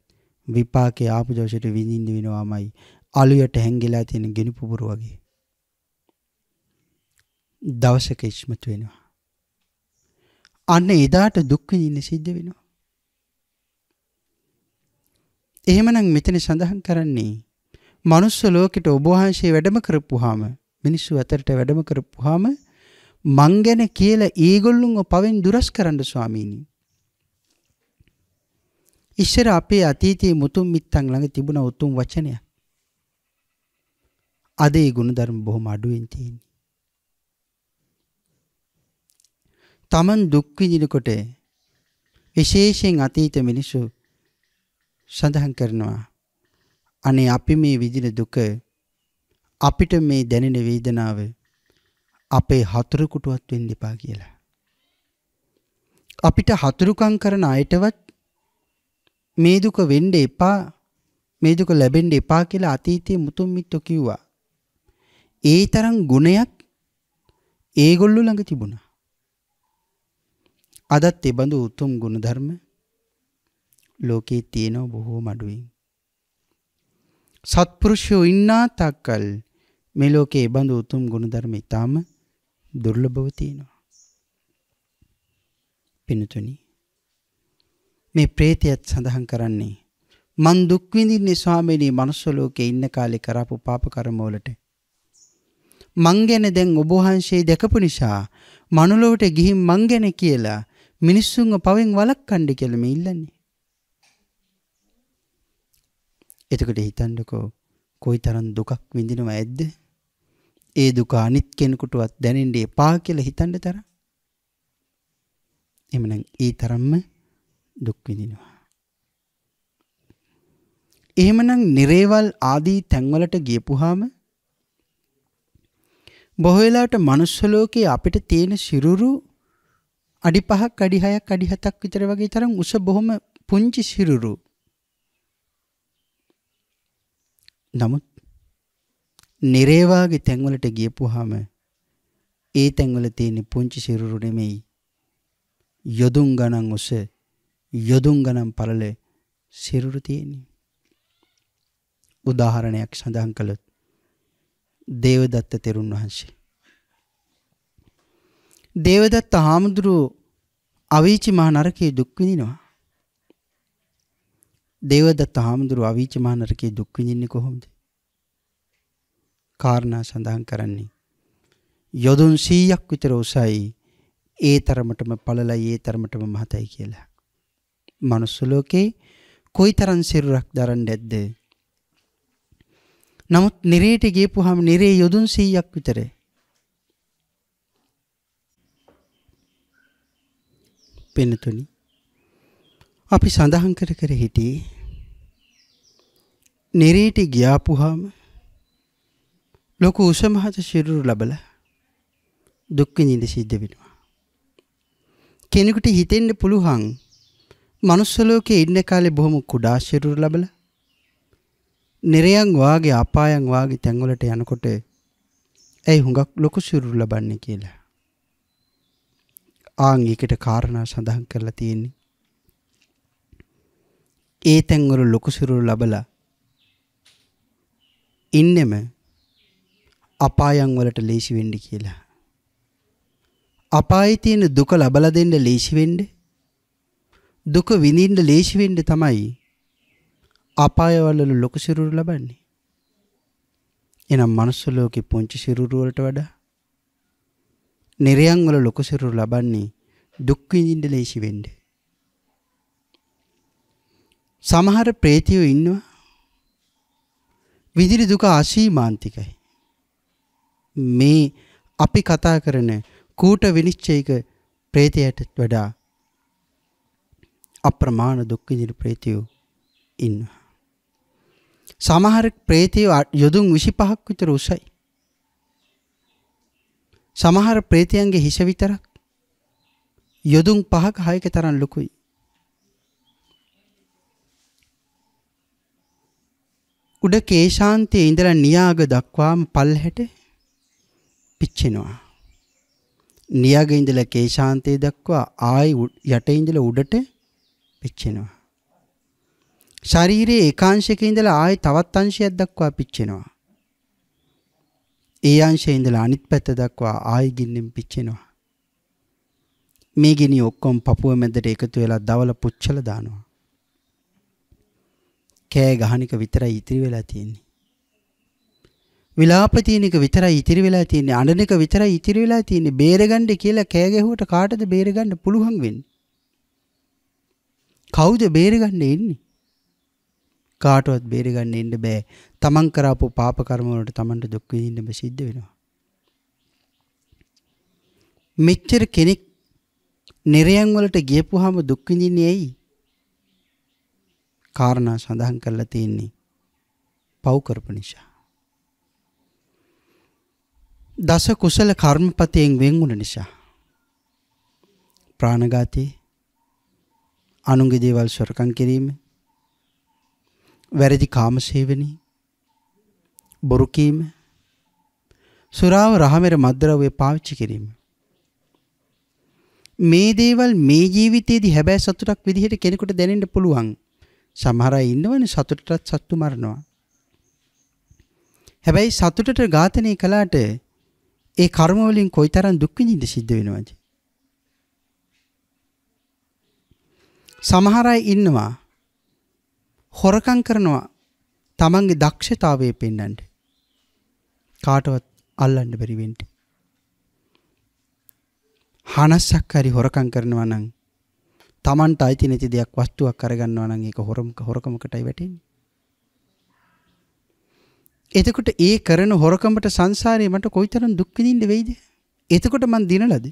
විපාකේ ආපු දවසට විඳින්න වෙනවාමයි අලුයට හැංගිලා තියෙන ගිනි පුපුරු වගේ. දවසක ඉස්මතු වෙනවා. අන්න එදාට දුක් විඳින්න සිද්ධ වෙනවා. එහෙමනම් මෙතන සඳහන් කරන්නේ මනුස්ස ලෝකෙට ඔබ වහන්සේ වැඩම කරපුවාම මිනිස්සු අතරට වැඩම කරපුවාම මං ගැන කියලා ඒගොල්ලුන්ව පවෙන් දුරස් කරන්න ස්වාමීනි. ඉස්සර අපේ අතීතයේ මුතුන් මිත්තන් ළඟ තිබුණ උතුම් වචනය. අද ඒ ගුණධර්ම බොහොම අඩුවෙන් තියෙන්නේ. Taman දුක් විඳිනකොට විශේෂයෙන් අතීත මිනිසු සඳහන් කරනවා අනේ අපි මේ විඳින දුක අපිට මේ දැනෙන වේදනාව අපේ හතුරුකුටුවත් වෙන්න එපා කියලා. අපිට හතුරුකම් කරන අයටවත් මේ දුක වෙන්න එපා මේ දුක ලැබෙන්න එපා කියලා අතීතයේ මුතුන් මිත්තෝ කිව්වා. ඒ තරම් ගුණයක් ඒගොල්ලෝ ළඟ තිබුණා. අදත් ඒ බඳු උතුම් ගුණධර්ම ලෝකේ තියෙන බොහෝම අඩුවෙන්. සත්පුරුෂයෝ ඉන්නා තක්කල් මේ ලෝකේ බඳු උතුම් ගුණධර්ම ඊටාම දුර්ලභව තියෙනවා. පිනතුනි මේ ප්‍රේතයත් සඳහන් කරන්නේ මන් දුක් විඳින්නේ ස්වාමීනි මනුස්ස ලෝකේ ඉන්න කාලේ කරපු පාප කර්ම වලට මං ගැන දැන් ඔබ වහන්සේ දැකපු නිසා මනුලොවට ගිහින් මං ගැන කියලා මිනිස්සුන්ව පවෙන් වළක්වන්න කියලා මේ ඉල්ලන්නේ එතකොට හිතන්නකෝ කොයි තරම් දුකක් විඳිනව ඇද්ද ඒ දුක අනිත් කෙනෙකුටවත් දැනෙන්න එපා කියලා හිතන්න තරම්. එමනම් ඒ තරම්ම දුක් විඳිනවා. එහෙමනම් නිරේවල් ආදී තැන්වලට ගියපුහාම බොහෝ වෙලාවට manuss ලෝකේ අපිට තියෙන සිරුරු අඩි 5ක් අඩි 6ක් අඩි 7ක් විතර වගේ තරම් උස බොහොම පුංචි සිරුරු. නමුත් නිරේවාගේ තැන්වලට ගියපුවාම ඒ තැන්වල තියෙන පුංචි සිරුරු නෙමෙයි යොදුන් ගණන් ඔස යොදුන් ගණන් පළල සිරුරු තියෙන්නේ උදාහරණයක් සඳහන් කළොත් දේවදත්ත තෙරුන් වහන්සේ දේවදත්ත හාමුදුරුව අවීචි මහ නරකයේ දුක් විඳිනවා දේවදත්ත හාමුදුරුව අවීචි මහ නරකයේ දුක් විඳින්නේ කොහොමද කාරණා සඳහන් කරන්නේ. යොදුන් 100ක් විතර උසයි ඒ තරමටම පළලයි ඒ තරමටම මහතයි කියලා. මනුස්ස ලෝකේ කොයිතරම් සිරුරක් දරන්න ඇද්ද? නමුත් නිරේට ගියපුවාම නිරේ යොදුන් 100ක් විතර. පෙනතුනි. අපි සඳහන් කර කර හිටියේ නිරේට ගියාපුවාම ලොකු උසමහත සිරුරු ලබල දුක්විඳින්ට සිද්ධ වෙනවා. කෙනෙකුට හිතෙන්න පුළුවන් මනුස්සලෝකයේ ඉන්න කාලේ බොහොම කුඩා සිරුරු ලබල නිරයන් වාගේ අපායන් වාගේ තැන්වලට යනකොට ඇයි හුඟක් ලොකු සිරුරු ලබන්නේ කියලා. ආන් ඒකට කාරණා සඳහන් කරලා තියෙන්නේ. ඒ තැන්වල ලොකු සිරුරු ලබලා ඉන්නෙම අපායන් වලට ලේසි වෙන්න කියලා. අපායේ තියෙන දුක ලබලා දෙන්න ලේසි වෙන්න දුක විඳින්න ලේසි වෙන්න තමයි අපායවල ලොකු සිරුරු ලබන්නේ. එනම් මනුස්ස ලෝකේ පුංචි සිරුරු වලට වඩා නිරයන් වල ලොකු සිරුරු ලබන්නේ දුක් විඳින්න ලේසි වෙන්න. සමහර ප්‍රේතයෝ ඉන්නවා විදිරි දුක අසීමාන්තිකයි. මේ අපි කතා කරන කූට විනිශ්චයක ප්‍රේතයට වඩා අප්‍රමාණ දුක් විඳින ප්‍රේතයෝ ඉන්නවා. සමහර ප්‍රේතයෝ යොදුන් 25ක් විතර උසයි. සමහර ප්‍රේතයන්ගේ හිස විතරක් යොදුන් 5ක 6ක තරම් ලොකුයි. උඩ කේශාන්තයේ ඉඳලා නියාග දක්වාම පල්හැට පිච්චෙනවා. නියග ඉඳලා කේශාන්තය දක්වා ආයි යට ඉඳලා උඩට පිච්චෙනවා. ශරීරයේ ඒකාංශයක ඉඳලා ආයි තවත් අංශයක් දක්වා පිච්චෙනවා. ඒ අංශයේ ඉඳලා අනිත් පැත්ත දක්වා ආයි ගින්නෙන් පිච්චෙනවා. මේ ගිනි ඔක්කොම Papuව මැදට එකතු වෙලා දවල පුච්චලා දානවා. කෑ ගහනික විතරයි ඉතිරි වෙලා තියෙන්නේ. විලාප තියෙන එක විතරයි ඉතිරි වෙලා තියෙන්නේ අඬන එක විතරයි ඉතිරි වෙලා තියෙන්නේ බේරගන්න කියලා කෑ ගැහුවට කාටද බේරගන්න පුළුවන් වෙන්නේ කවුද බේරගන්න ඉන්නේ කාටවත් බේරගන්න ඉන්න බෑ තමන් කරාපු පාප කර්ම වලට තමන්ට දුක් විඳින්න බෑ සිද්ධ වෙනවා මෙච්චර කෙනෙක් නිරයන් වලට ගියපුවාම දුක් විඳින්නේ ඇයි කාරණා සඳහන් කරලා තියෙන්නේ පව් කරපු නිසා දස කුසල කර්මපතයෙන් වෙන් වුණ නිසා ප්‍රාණඝාතේ අනුන්ගේ දේවල් සොරකම් කිරීම වැරදි කාමසේවනී බොරු කීම සුරාව රහමෙර මද්ද්‍රව්‍ය පාවිච්චි කිරීම මේ දේවල් මේ ජීවිතයේදී හැබෑ සතුටක් විදිහට කෙනෙකුට දැනෙන්න පුළුවන් සමහර අය ඉන්නවනේ සතුටටත් සතුටු මරනවා හැබැයි සතුටට ඝාතනය කළාට ඒ කර්ම වලින් කොයිතරම් දුක් විඳින්න සිද්ධ වෙනවද? සමහර අය ඉන්නවා හොරකම් කරනවා තමන්ගේ දක්ෂතාවය පෙන්වන්න. කාටවත් අල්ලන්න බැරි වෙන්න. හනස්සක් හරි හොරකම් කරනවා නම් තමන්ට අයිති නැති දෙයක් වස්තුවක් අරගන්නවා නම් ඒක හොරම හොරකමකටයි වැටෙන්නේ. එතකොට ඒ කරන හොරකමට සංසාරේ මට කොයිතරම් දුක් විඳින්න වෙයිද? එතකොට මං දිනලද?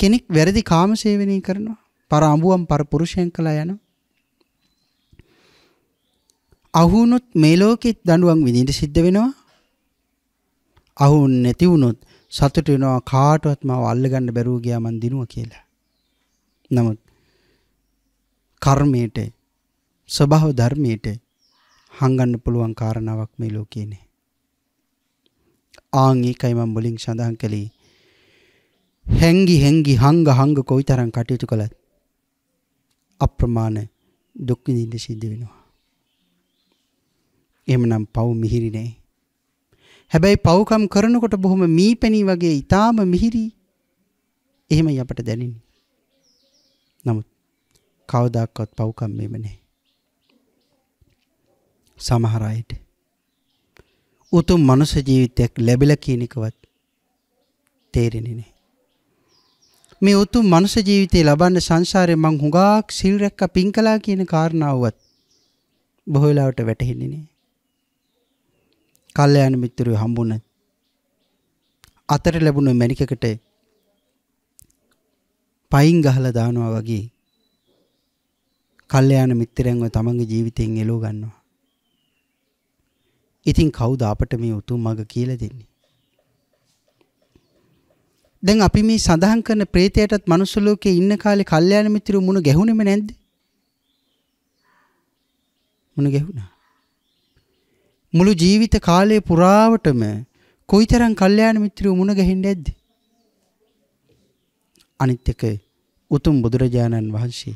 කෙනෙක් වැරදි කාමසේවනය කරනවා. පර අඹුවම් පර පුරුෂයන් කළා යනවා. අහුනොත් මේ ලෝකෙත් දඬුවම් විඳින්න සිද්ධ වෙනවා. අහුන් නැති වුනොත් සතුට වෙනවා කාටවත් මාව අල්ලගන්න බැරුව ගියා මං දිනුවා කියලා. නමුත් කර්මයට ස්වභාව ධර්මයට හංගන්න පුළුවන් කාරණාවක් මේ ලෝකයේනේ. ආන් ඒකයි මම මුලින් සඳහන් කළේ. හැංගි හැංගි හංග හංග කොයිතරම් කටයුතු කළත් අප්‍රමාණ දුක් විඳින්න සිද්ධ වෙනවා. එහෙමනම් පව් මිහිරි නෑ. හැබැයි පව්කම් කරනකොට බොහොම මීපැණි වගේ ඊටාම මිහිරි එහෙමයි අපට දැනෙන්නේ. නමුත් කවදාකවත් පව්කම් මෙහෙම නෑ. සමහර අයට. උතුම් මනුස ජීවිතයක් ලැබිල කියනිකවත් තේරෙන නෑ. මේ උතුම් මනුස ජීවිතය ලබන්න සංසාරය මං හුඟාක් සිල්රැක්ක පින් කලා කියන කාරණාවත් බොහොලාවට වැටහෙන්නේ නෑ. කල්ලයන මිත්තුරු හම්බුන අතර ලැබුණු මැනිකකට පයින් ගහලා දානවා වගේ කල්යාණ මිත්‍රයන්ව තමන්ගේ ජීවිතයෙන් එලෝ ගන්නවා ඉතින් කවුද අපට මේ උතුම් මඟ කියලා දෙන්නේ? දැන් අපි මේ සඳහන් කරන ප්‍රේතයටත් මනුස්ස ලෝකේ ඉන්න කාලේ කල්යාණ මිත්‍රු මුණ ගැහුණෙම නැද්ද? මුණ ගැහුණා. මුළු ජීවිත කාලය පුරාවටම කොයිතරම් කල්යාණ මිත්‍රු මුණ ගැහෙන්නේ නැද්ද? අනිත් එක උතුම් බුදුරජාණන් වහන්සේ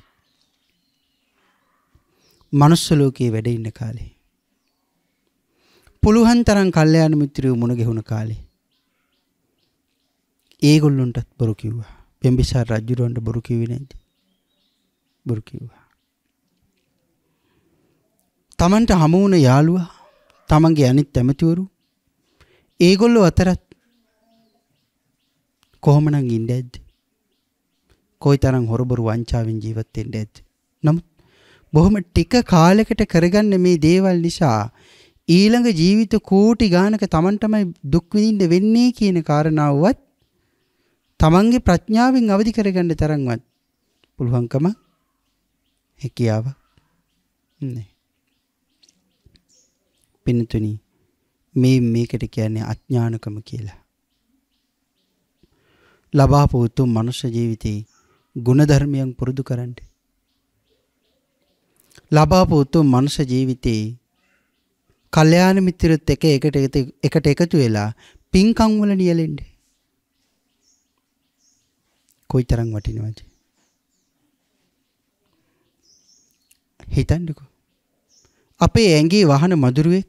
මනුස්ස ලෝකේ වැඩ ඉන්න කාලේ පුළුවන් තරම් කල්යාණ මිත්‍රයෝ මුණ ගැහුණ කාලේ ඒගොල්ලොන්ටත් බොරු කිව්වා. බිම්බිසාර රජුරවන්ට බොරු කිව්වේ නැද්ද? බොරු කිව්වා. Tamanට හමු වුණ යාළුවා, Tamanගේ අනිත් ඇමතිවරු ඒගොල්ලෝ අතරත් කොහොමනම් ඉන්නේ ඇද්ද? කොයිතරම් හොරබොරු වංචාවෙන් ජීවත් වෙන්නේ ඇද්ද? නමුත් බොහොම ටික කාලයකට කරගන්න මේ දේවල් නිසා ඊළඟ ජීවිත කෝටි ගානක Tamanටමයි දුක් විඳින්න වෙන්නේ කියන කාරණාවවත් Tamanගේ ප්‍රඥාවෙන් අවදි කරගන්න තරම්වත් පුළුවන්කම හැකියාව නෑ. පින්තුනි මේ මේකට කියන්නේ අඥානකම කියලා. ලබාපු උතුම් මනුෂ්‍ය ජීවිතේ ගුණධර්මයන් පුරුදු කරන්න. ලබාපු උතුම් මනුෂ්‍ය ජීවිතේ කල්යාණ මිත්‍රයොත් එක එකට එකට එකතු වෙලා පින්කම් වල නියැලෙන්න. කොයිතරම් වටිනවද? හිතන්නකෝ. අපේ ඇඟේ වහන මధుරුවේ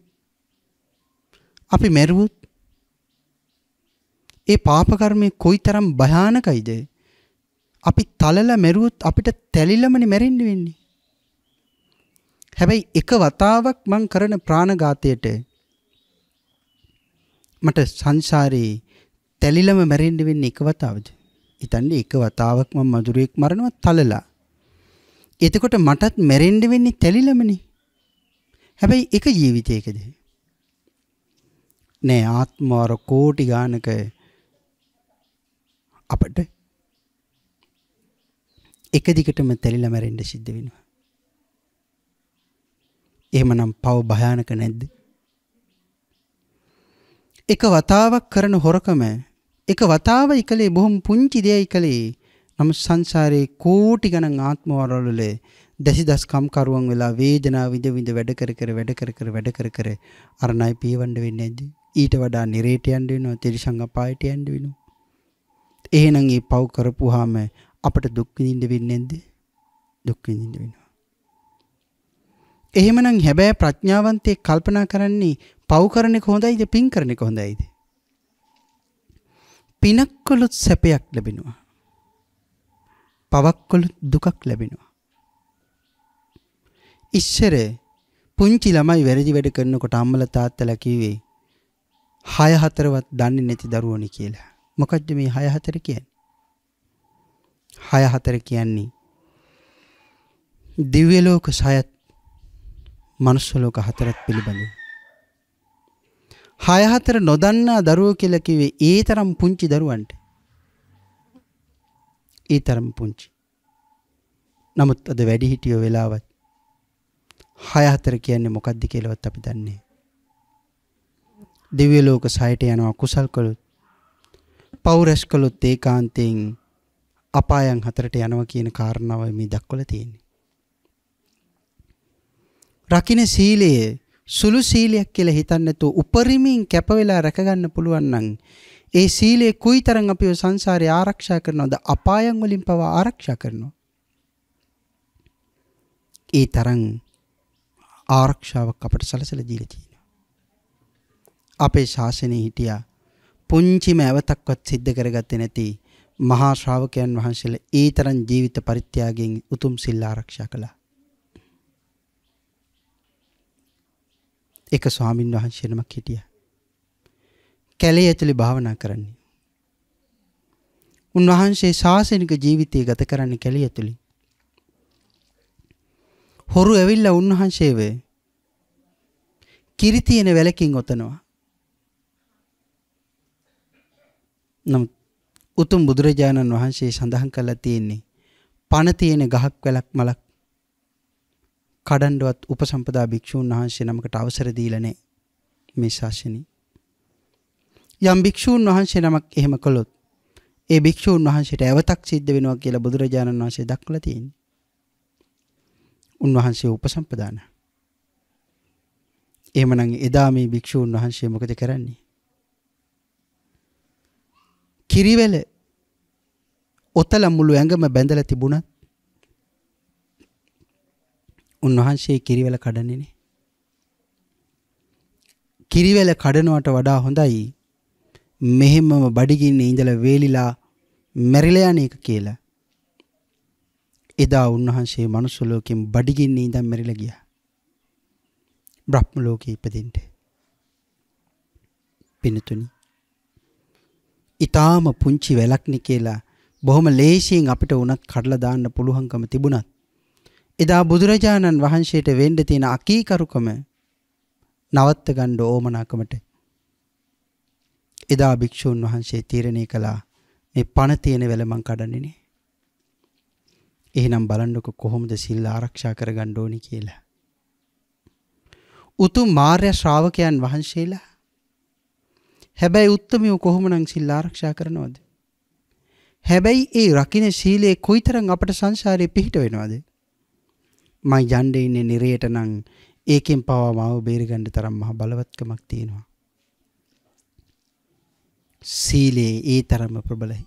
අපි මැරුවොත් ඒ පාප කර්මය කොයිතරම් භයානකයිද? අපි තලලා මැරුවොත් අපිට තැලිලමනේ මැරෙන්න වෙන්නේ. හැබැයි එක වතාවක් මං කරන ප්‍රාණඝාතයට මට සංසාරේ තැලිලම මැරෙන්න වෙන්නේ එක වතාවද? හිතන්නේ එක වතාවක් මම මధుරයක් මරනවා තලලා. එතකොට මටත් මැරෙන්න වෙන්නේ තැලිලමනේ. හැබැයි එක ජීවිතයකද? නෑ ආත්මාර කෝටි ගානක අපට එක දිගටම තැලිලා මැරෙන්න සිද්ධ වෙනවා. එහෙමනම් පව භයානක නැද්ද? එක වතාවක් කරන හොරකම එක වතාවයි කලේ බොහොම පුංචි දෙයයි කලේ නම් සංසාරේ කෝටි ගණන් ආත්මවලවල දැසිදස් කම්කරුවන් වෙලා වේදනාව විඳ විඳ වැඩ කර කර වැඩ කර කර වැඩ කර කර අර ණය පියවන්න වෙන්නේ නැද්ද ඊට වඩා නිරේට යන්න වෙනවා තිරිසං අපායට යන්න වෙනවා එහෙනම් මේ පව් කරපුවාම අපට දුක් විඳින්න වෙන්නේ නැද්ද දුක් විඳින්න වෙනවා එහෙමනම් හැබැයි ප්‍රඥාවන්තයෙක් කල්පනා කරන්නේ පව් කරන එක හොඳයිද පින් කරන එක හොඳයිද? පිනක් කළොත් සැපයක් ලැබෙනවා. පවක් කළොත් දුකක් ලැබෙනවා. ඉස්සර පුංචි ළමයි වැරදි වැඩ කරනකොට අම්මලා තාත්තලා කිව්වේ හය හතරවත් දන්නේ නැති දරුවනි කියලා. මොකද්ද මේ හය හතර කියන්නේ? හය හතර කියන්නේ දිව්‍ය ලෝක සයත් මනුෂ්‍යලෝක හතරත් පිළිබඳ. හයහතර නොදන්නා දරුව කියලකිවේ ඒ තරම් පුංචි දරුවන්ට. ඒ තරම් පුංචි. නමුත් අද වැඩිහිටියෝ වෙලාවත් හයහතර කියන්නේ මොකක්ද කියලවත් අපි දන්නේ. දිවියලෝක සහිට යනවා කුසල් කළුත් පෞරැස් කළුත් ඒ කාන්තයෙන් අපායන් හතරට යනව කියන කාරණාව මේ දක්වල තියෙන්නේ. රකින්න සීලය සුළු සීලයක් කියලා හිතන්නේ නැතුව උපරිමයෙන් කැප වෙලා රැක ගන්න පුළුවන් නම් ඒ සීලය කුයිතරම් අපිව සංසාරේ ආරක්ෂා කරනවද අපායන් වලින් පවා ආරක්ෂා කරනවා ඒ තරම් ආරක්ෂාවක් අපට සැලසලා දීලා තියෙනවා අපේ ශාසනයේ හිටියා පුංචිම ඇවතක්වත් සිද්ධ කරගත්තේ නැති මහා ශ්‍රාවකයන් වහන්සේලා ඒ තරම් ජීවිත පරිත්‍යාගයෙන් උතුම් සිල් ආරක්ෂා කළා එක ස්වාමින් වහන්සේ නමක් හිටියා. කැලේ ඇතුලේ භාවනා කරන්නේ. උන්වහන්සේ ශාසනික ජීවිතය ගත කරන්නේ කැලේ ඇතුලේ. හොරු ඇවිල්ලා උන්වහන්සේව කිරි තියෙන වැලකින් ඔතනවා. නම් උතුම් බුදුරජාණන් වහන්සේ සඳහන් කළා තියෙන්නේ පණ තියෙන ගහක් වැලක් මලක් කඩන්ඩුවත් උපසම්පදා භික්ෂූන් වහන්සේ නමකට අවසර දීලා නැහැ මේ ශාසනයේ. යම් භික්ෂූන් වහන්සේ නමක් එහෙම කළොත් ඒ භික්ෂූන් වහන්සේට ඇවතක් සිද්ධ වෙනවා කියලා බුදුරජාණන් වහන්සේ දක්වලා තියෙනවා. උන්වහන්සේ උපසම්පදාන. එහෙමනම් එදා මේ භික්ෂූන් වහන්සේ මොකද කරන්නේ? කිරිවැල ඔතල මුළු ඇඟම බැඳලා තිබුණත් උන්වහන්සේ කිරිවැල කඩන්නේනේ. කිරිවැල කඩනවට වඩා හොඳයි මෙහෙමම බඩගින්නේ ඉඳලා වේලිලා මැරිලා යන එක කියලා. එදා උන්වහන්සේ මනුස්ස ලෝකෙන් බඩගින්නේ ඉඳන් මැරිලා ගියා. බ්‍රහ්ම ලෝකේ ඉපදෙන්න. පිනතුනි. ඊටාම පුංචි වැලක්නි කියලා බොහොම ලේසියෙන් අපිට උනත් කඩලා දාන්න පුළුවන්කම තිබුණත් එදා බුදුරජාණන් වහන්සේට වෙන්ඩ තියෙන අකීකරුකම නවත්ත ගණ්ඩ ඕමනාකමට එදා භික්‍ෂූන් වහන්සේ තීරණය කළා මේ පණ තියෙන වෙලමං කඩන්නේනේ. එහෙනම් බලන්නක කොහොමද සිල් ආරක්ෂා කර ගණ්ඩෝනි කියලා. උතුම් මාර්ය ශ්‍රාවකයන් වහන්සේලා හැබැයි උත්තමයෝ කොහොමනං සිල් ආරක්ෂා කරනවද. හැබැයි ඒ රකින සීලයේ කොයිතරං අපට සංසාරය පිහිට වෙනවාදේ. මං යන්න ඉන්නේ නිරයට නම් ඒකෙන් පවා මාව බේරගන්න තරම් මහ බලවත්කමක් තියෙනවා. සීලේ ඒ තරම්ම ප්‍රබලයි.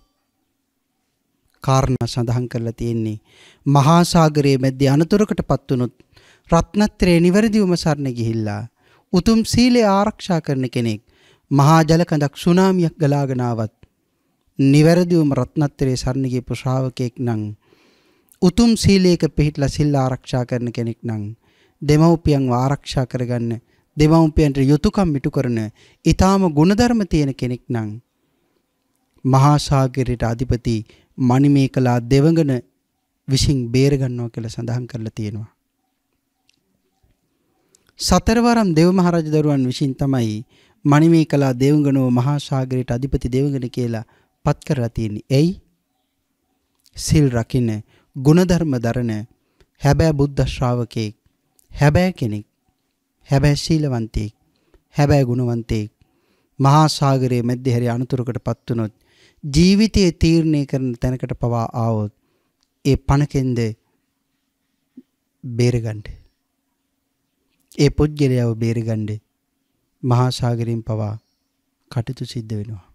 කාරණා සඳහන් කරලා තියෙන්නේ මහා සාගරයේ මැද්දේ අනතුරකටපත් වුනොත් රත්නත්‍රේ නිවැරදිවම සරණ ගිහිල්ලා උතුම් සීලය ආරක්ෂා කරන කෙනෙක් මහා ජල කඳක් සුනාමියක් ගලාගෙන ආවත් නිවැරදිවම රත්නත්‍රේ සරණ ගිය ශ්‍රාවකෙක් නම් උතුම් සීලයක පිහිටලා සිල් ආරක්ෂා කරන කෙනෙක් නම් දෙමව්පියන්ව ආරක්ෂා කරගන්න දෙමව්පියන්ට යුතුයකම් ඉටු කරන ඊ타ම ගුණධර්ම තියෙන කෙනෙක් නම් මහා සාගරයට අධිපති මණිමේකලා දෙවඟන විසින් බේර ගන්නවා කියලා සඳහන් කරලා තියෙනවා. සතරවරම් දෙව මහරජ දරුවන් විසින් තමයි මණිමේකලා දෙවඟනව මහා සාගරයට අධිපති දෙවඟන කියලා පත් කරලා තියෙන්නේ. එයි සිල් රකින්නේ ගුණධර්ම දරන හැබෑ බුද්ධ ශ්‍රාවකයෙක් හැබෑ කෙනෙක් හැබෑ ශීලවන්තයෙක් හැබෑ ගුණවන්තයෙක් මහා සාගරයේ මැද්දේ හැරි අනුතරකටපත් වුනොත් ජීවිතයේ තීරණය කරන තැනකට පවා ආවොත් ඒ පණකෙන්ද බේරගන්න ඒ පුද්ගලයාව බේරගන්න මහා සාගරයෙන් පවා කටයුතු සිද්ධ වෙනවා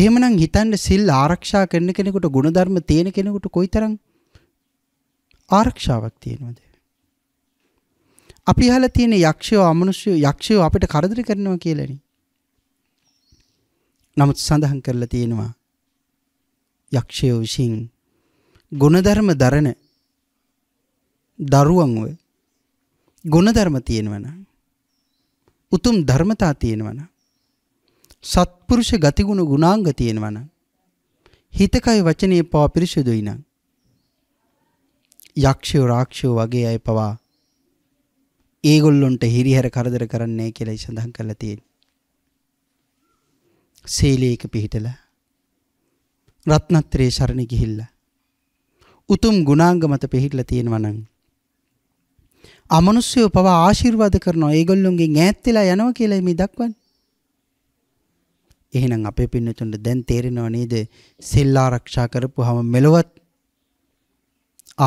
එහෙමනම් හිතන්න සිල් ආරක්ෂා කරන කෙනෙකුට ගුණධර්ම තියෙන කෙනෙකුට කොයිතරම් ආරක්ෂාවක් තියෙනවද? අපි අහලා තියෙන යක්ෂයෝ අමනුෂ්‍යයෝ යක්ෂයෝ අපිට කරදර කරනවා කියලානේ. නමුත් සඳහන් කරලා තියෙනවා යක්ෂයෝ විසින් ගුණධර්ම දරන දරුවන්ව ගුණධර්ම තියෙනවනම් උතුම් ධර්මතා තියෙනවනම් සත්පුරුෂ ගතිගුණ ගුණාංග තියෙනවනම් හිතකයි වචනේ පවා පිරිසුදුයි නම් යක්ෂයෝ රාක්ෂයෝ වගේ අය පවා ඒගොල්ලොන්ට හිරිහැර කරදර කරන්නේ කියලා සඳහන් කරලා තියෙනවා. සීලයක පිහිටලා රත්නත්‍රේ සරණ ගිහිල්ලා උතුම් ගුණාංග මත පිහිටලා තියෙනවා නම් අමනුෂ්‍යව පවා ආශිර්වාද කරනවා ඒගොල්ලොන්ගේ ඈත් වෙලා යනවා කියලා මේ දක්වන්නේ. එහෙනම් අපේ පින්නතුන්ට දැන් තේරෙනව නේද? සිල් ආරක්ෂා කරපුවාම මෙලොවත්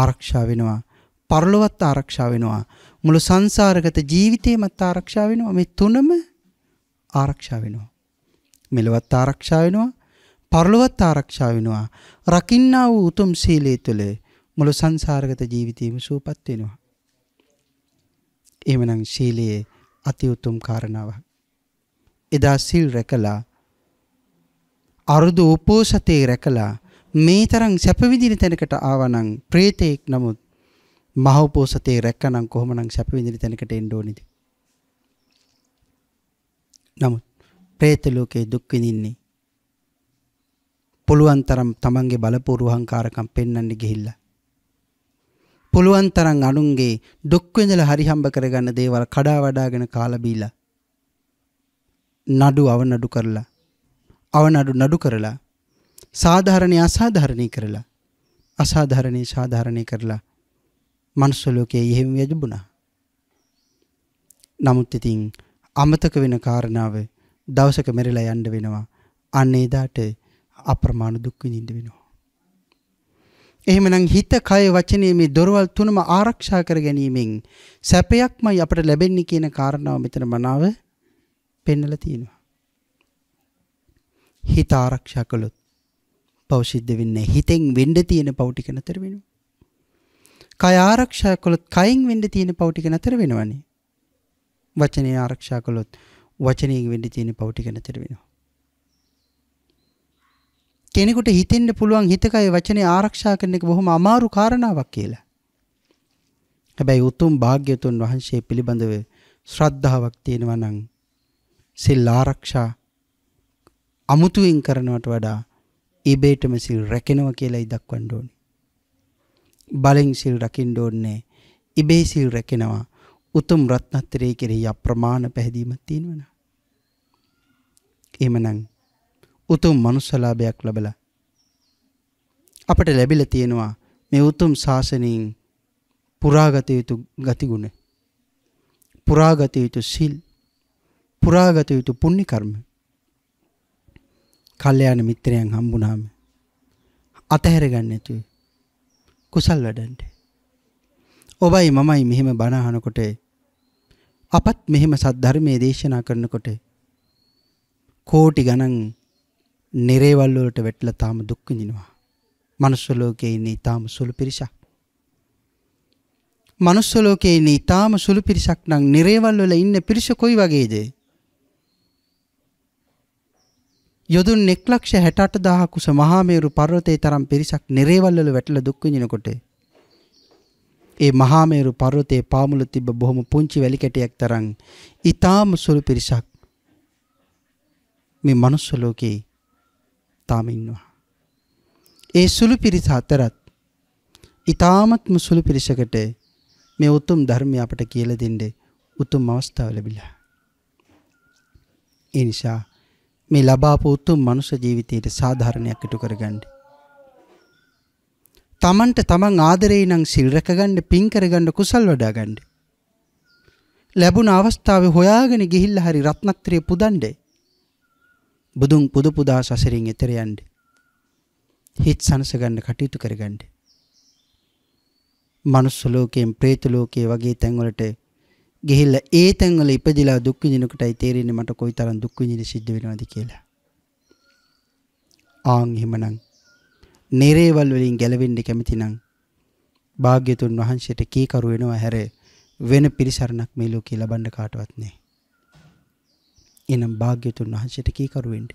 ආරක්ෂා වෙනවා. පරලොවත් ආරක්ෂා වෙනවා. මුළු සංසාරගත ජීවිතේමත් ආරක්ෂා වෙනවා. මේ තුනම ආරක්ෂා වෙනවා. මෙලොවත් ආරක්ෂා වෙනවා. පරලොවත් ආරක්ෂා වෙනවා. රකින්නා වූ උතුම් සීලය තුළ මුළු සංසාරගත ජීවිතේම සූපත් වෙනවා. එහෙමනම් සීලයේ අති උතුම් කාරණාවක්. එදා සිල් රැකලා අරුදු උපෝසතේ රැකලා මේ තරම් සැප විඳින තැනකට ආවනම් ප්‍රේතෙක් නමුත් මහ උපෝසතේ රැකනම් කොහොමනම් සැප විඳින තැනකට එන්න ඕනේද? නමුත් ප්‍රේත ලෝකේ දුක් විඳින්නේ පුළුවන් තරම් තමන්ගේ බලපූර්වහංකාරකම් පෙන්වන්න ගිහිල්ලා පුළුවන් තරම් අනුන්ගේ දුක් විඳලා හරි හම්බ කරගන්න දේවල් කඩා වඩාගෙන කාලා බීලා නඩු අවනඩු කරලා අවනඩු නඩු කරලා සාධාරණය අසාධාරණය කරලා අසාධාරණය සාධාරණය කරලා මනුස්සලෝකයේ එහෙම වැජබුණා. නමුත් ඉතින් අමතක වෙන කාරණාව දවසක මෙරලා යන්න වෙනවා. අන්න එදාට අප්‍රමාණ දුක් විඳින්න වෙනවා. එහෙමනම් හිත, කය, වචනේ මේ දොරවල් තුනම ආරක්ෂා කර ගැනීමෙන් සැපයක්මයි අපට ලැබෙන්නේ කියන කාරණාව මෙතන මනාව පෙන්නලා තියෙනවා. හිත ආරක්ෂා කළොත් පව සිද්ධ වෙන්නේ හිතෙන් වෙන්න තියෙන පව ටික නතර වෙනවා. කය ආරක්ෂා කළොත් කයෙන් වෙන්න තියෙන පව ටික නතර වෙනවනේ. වචනේ ආරක්ෂා කළොත් වචනයෙන් වෙන්න තියෙන පව ටික නතර වෙනවා. කෙනෙකුට හිතෙන්න්න පුළුවන් හිතකයි වචනය ආරක්ෂා කරන එක බොහොම අමාරු කාරණාවක් කියලා. හැබැයි උතුම් භාග්‍යතුන් වහන්සේ පිළිබඳව ශ්‍රද්ධාවක් තියෙනවනං සෙල් ආරක්ෂා අමුතුවෙන් කරනවට වඩා ඉබේටම සිල් රැකෙනව කියලායි දක්වන්න ඕනේ. බලෙන් සිල් රකින්න ඕනේ. ඉබේ සිල් රැකෙනවා. උතුම් රත්නත්‍රයේ කෙරෙහි අප්‍රමාණ පැහැදීමක් තියෙනවා. එහෙමනම් උතුම් manussලාභයක් ලැබලා අපට ලැබිලා තියෙනවා මේ උතුම් ශාසනයෙන් පුරාගත යුතු ගතිගුණ පුරාගත යුතු සිල් පුරාගත යුතු පුණ්‍ය කර්ම කල්යාණ මිත්‍රයන් හම්බුනාම අතහැර ගන්න නැතුව කුසල් වැඩන්ට. ඔබයි මමයි මෙහෙම බණ අහනකොට අපත් මෙහෙම සද්ධර්මයේ දේශනා කරනකොට කෝටි ගණන් නිරේවල් වලට වැටලා තාම දුක් විඳිනවා. මනුස්ස ලෝකයේ ඉන්න ඊටාම සුළු පිරිසක්. මනුස්ස ලෝකයේ ඉන්න ඊටාම සුළු පිරිසක් නම් නිරේවල් වල ඉන්න පිරිස කොයි වගේද? යොදුන් 168000 කුස මහා මේරු පර්වතයේ තරම් පිරිසක් නිරේවල් වල වැටලා දුක් විඳිනකොට ඒ මහා මේරු පර්වතයේ පාමුල තිබ්බ බොහොම පුංචි වැලි කැටයක් තරම් ඊටාම සුළු පිරිසක් මේ මනුස්ස ලෝකේ තාම ඉන්නවා. ඒ සුළු පිරිස අතරත් ඊටාමත්ම සුළු පිරිසකට මේ උතුම් ධර්මය අපට කියලා දෙන්න උතුම් අවස්ථාව ලැබිලා. ඒ නිසා මේ ලබාපු උතුම් මනුෂ්‍ය ජීවිතයට සාධාරණයක් ඉටු කරගන්න. තමන්ට තමන් ආදරේ නම් සිල් රැකගන්න, පින් කරගන්න, කුසල් වඩා ගන්න. ලැබුණ අවස්ථාවේ හොයාගෙන ගිහිල්ලා හරි රත්නත්‍රය පුදන්නේ. බුදුන් පුදු පුදා සසරින් එතර යන්න. හිත සනසගන්න කටයුතු කරගන්න. මනුස්ස ලෝකයෙන් പ്രേත ලෝකයේ වගේ තැන්වලට ගිහිල්ලා ඒ තැන්වල ඉපදිලා දුක් විඳින කොටයි තේරෙන්නේ මට කොයිතරම් දුක් විඳින සිද්ධ වෙනවද කියලා. ආන් එහෙමනම් නිරේවල් වලින් ගැලවෙන්න කැමති නම් භාග්‍යතුන් වහන්සේට කීකරු වෙනවා හැර වෙන පිරිසරණක් මේ ලෝකේ ලබන්න කාටවත් නැහැ. එනම් භාග්‍යතුන් වහන්සේට කීකරු වෙන්න.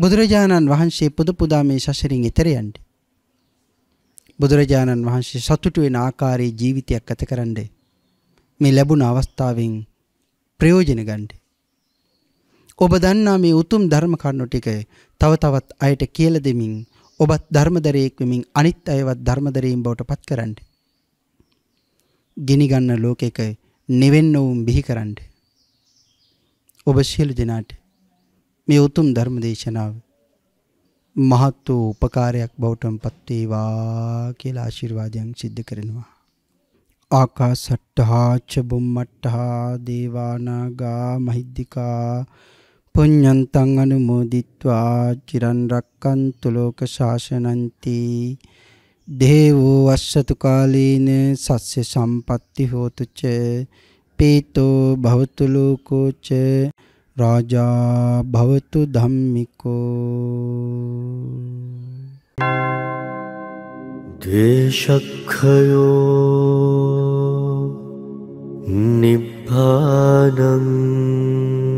බුදුරජාණන් වහන්සේ පුද පුදා මේ සසරින් එතර යන්න. බුදුරජාණන් වහන්සේ සතුටු වෙන ආකාරයේ ජීවිතයක් ගත කරන්නේ මේ ලැබුණ අවස්ථාවෙන් ප්‍රයෝජන ගන්නට. ඔබ දන්නා මේ උතුම් ධර්ම කරුණු ටික තව තවත් අයට කියලා දෙමින් ඔබත් ධර්මදරයෙක් වෙමින් අනිත් අයවත් ධර්මදරයෙන් බවට පත් කරන්න. ගිනි ගන්න ලෝකෙක නිවෙන්න වුන් බිහි කරන්න. ඔබ සියලු දෙනාට මේ උතුම් ධර්ම දේශනාව මහත් වූ උපකාරයක් බවටම පත් වේවා කියලා ආශිර්වාදයන් සිද්ධ කරනවා. ආකාසට්ටහා චබුම්මට්ටහා දේවානාගා මහිද්దికා පුඤ්ඤන්තං අනුමෝදිත්වා චිරන් රක්칸තු ලෝක ශාසනන්ති දේවෝ අස්සතු කාලීන සස්්‍ය සම්පatti හෝතු ච පීතෝ භවතු ලෝකෝ ච රාජා භවතු ධම්මිකෝ දේශක්ඛයෝ निभ्धानं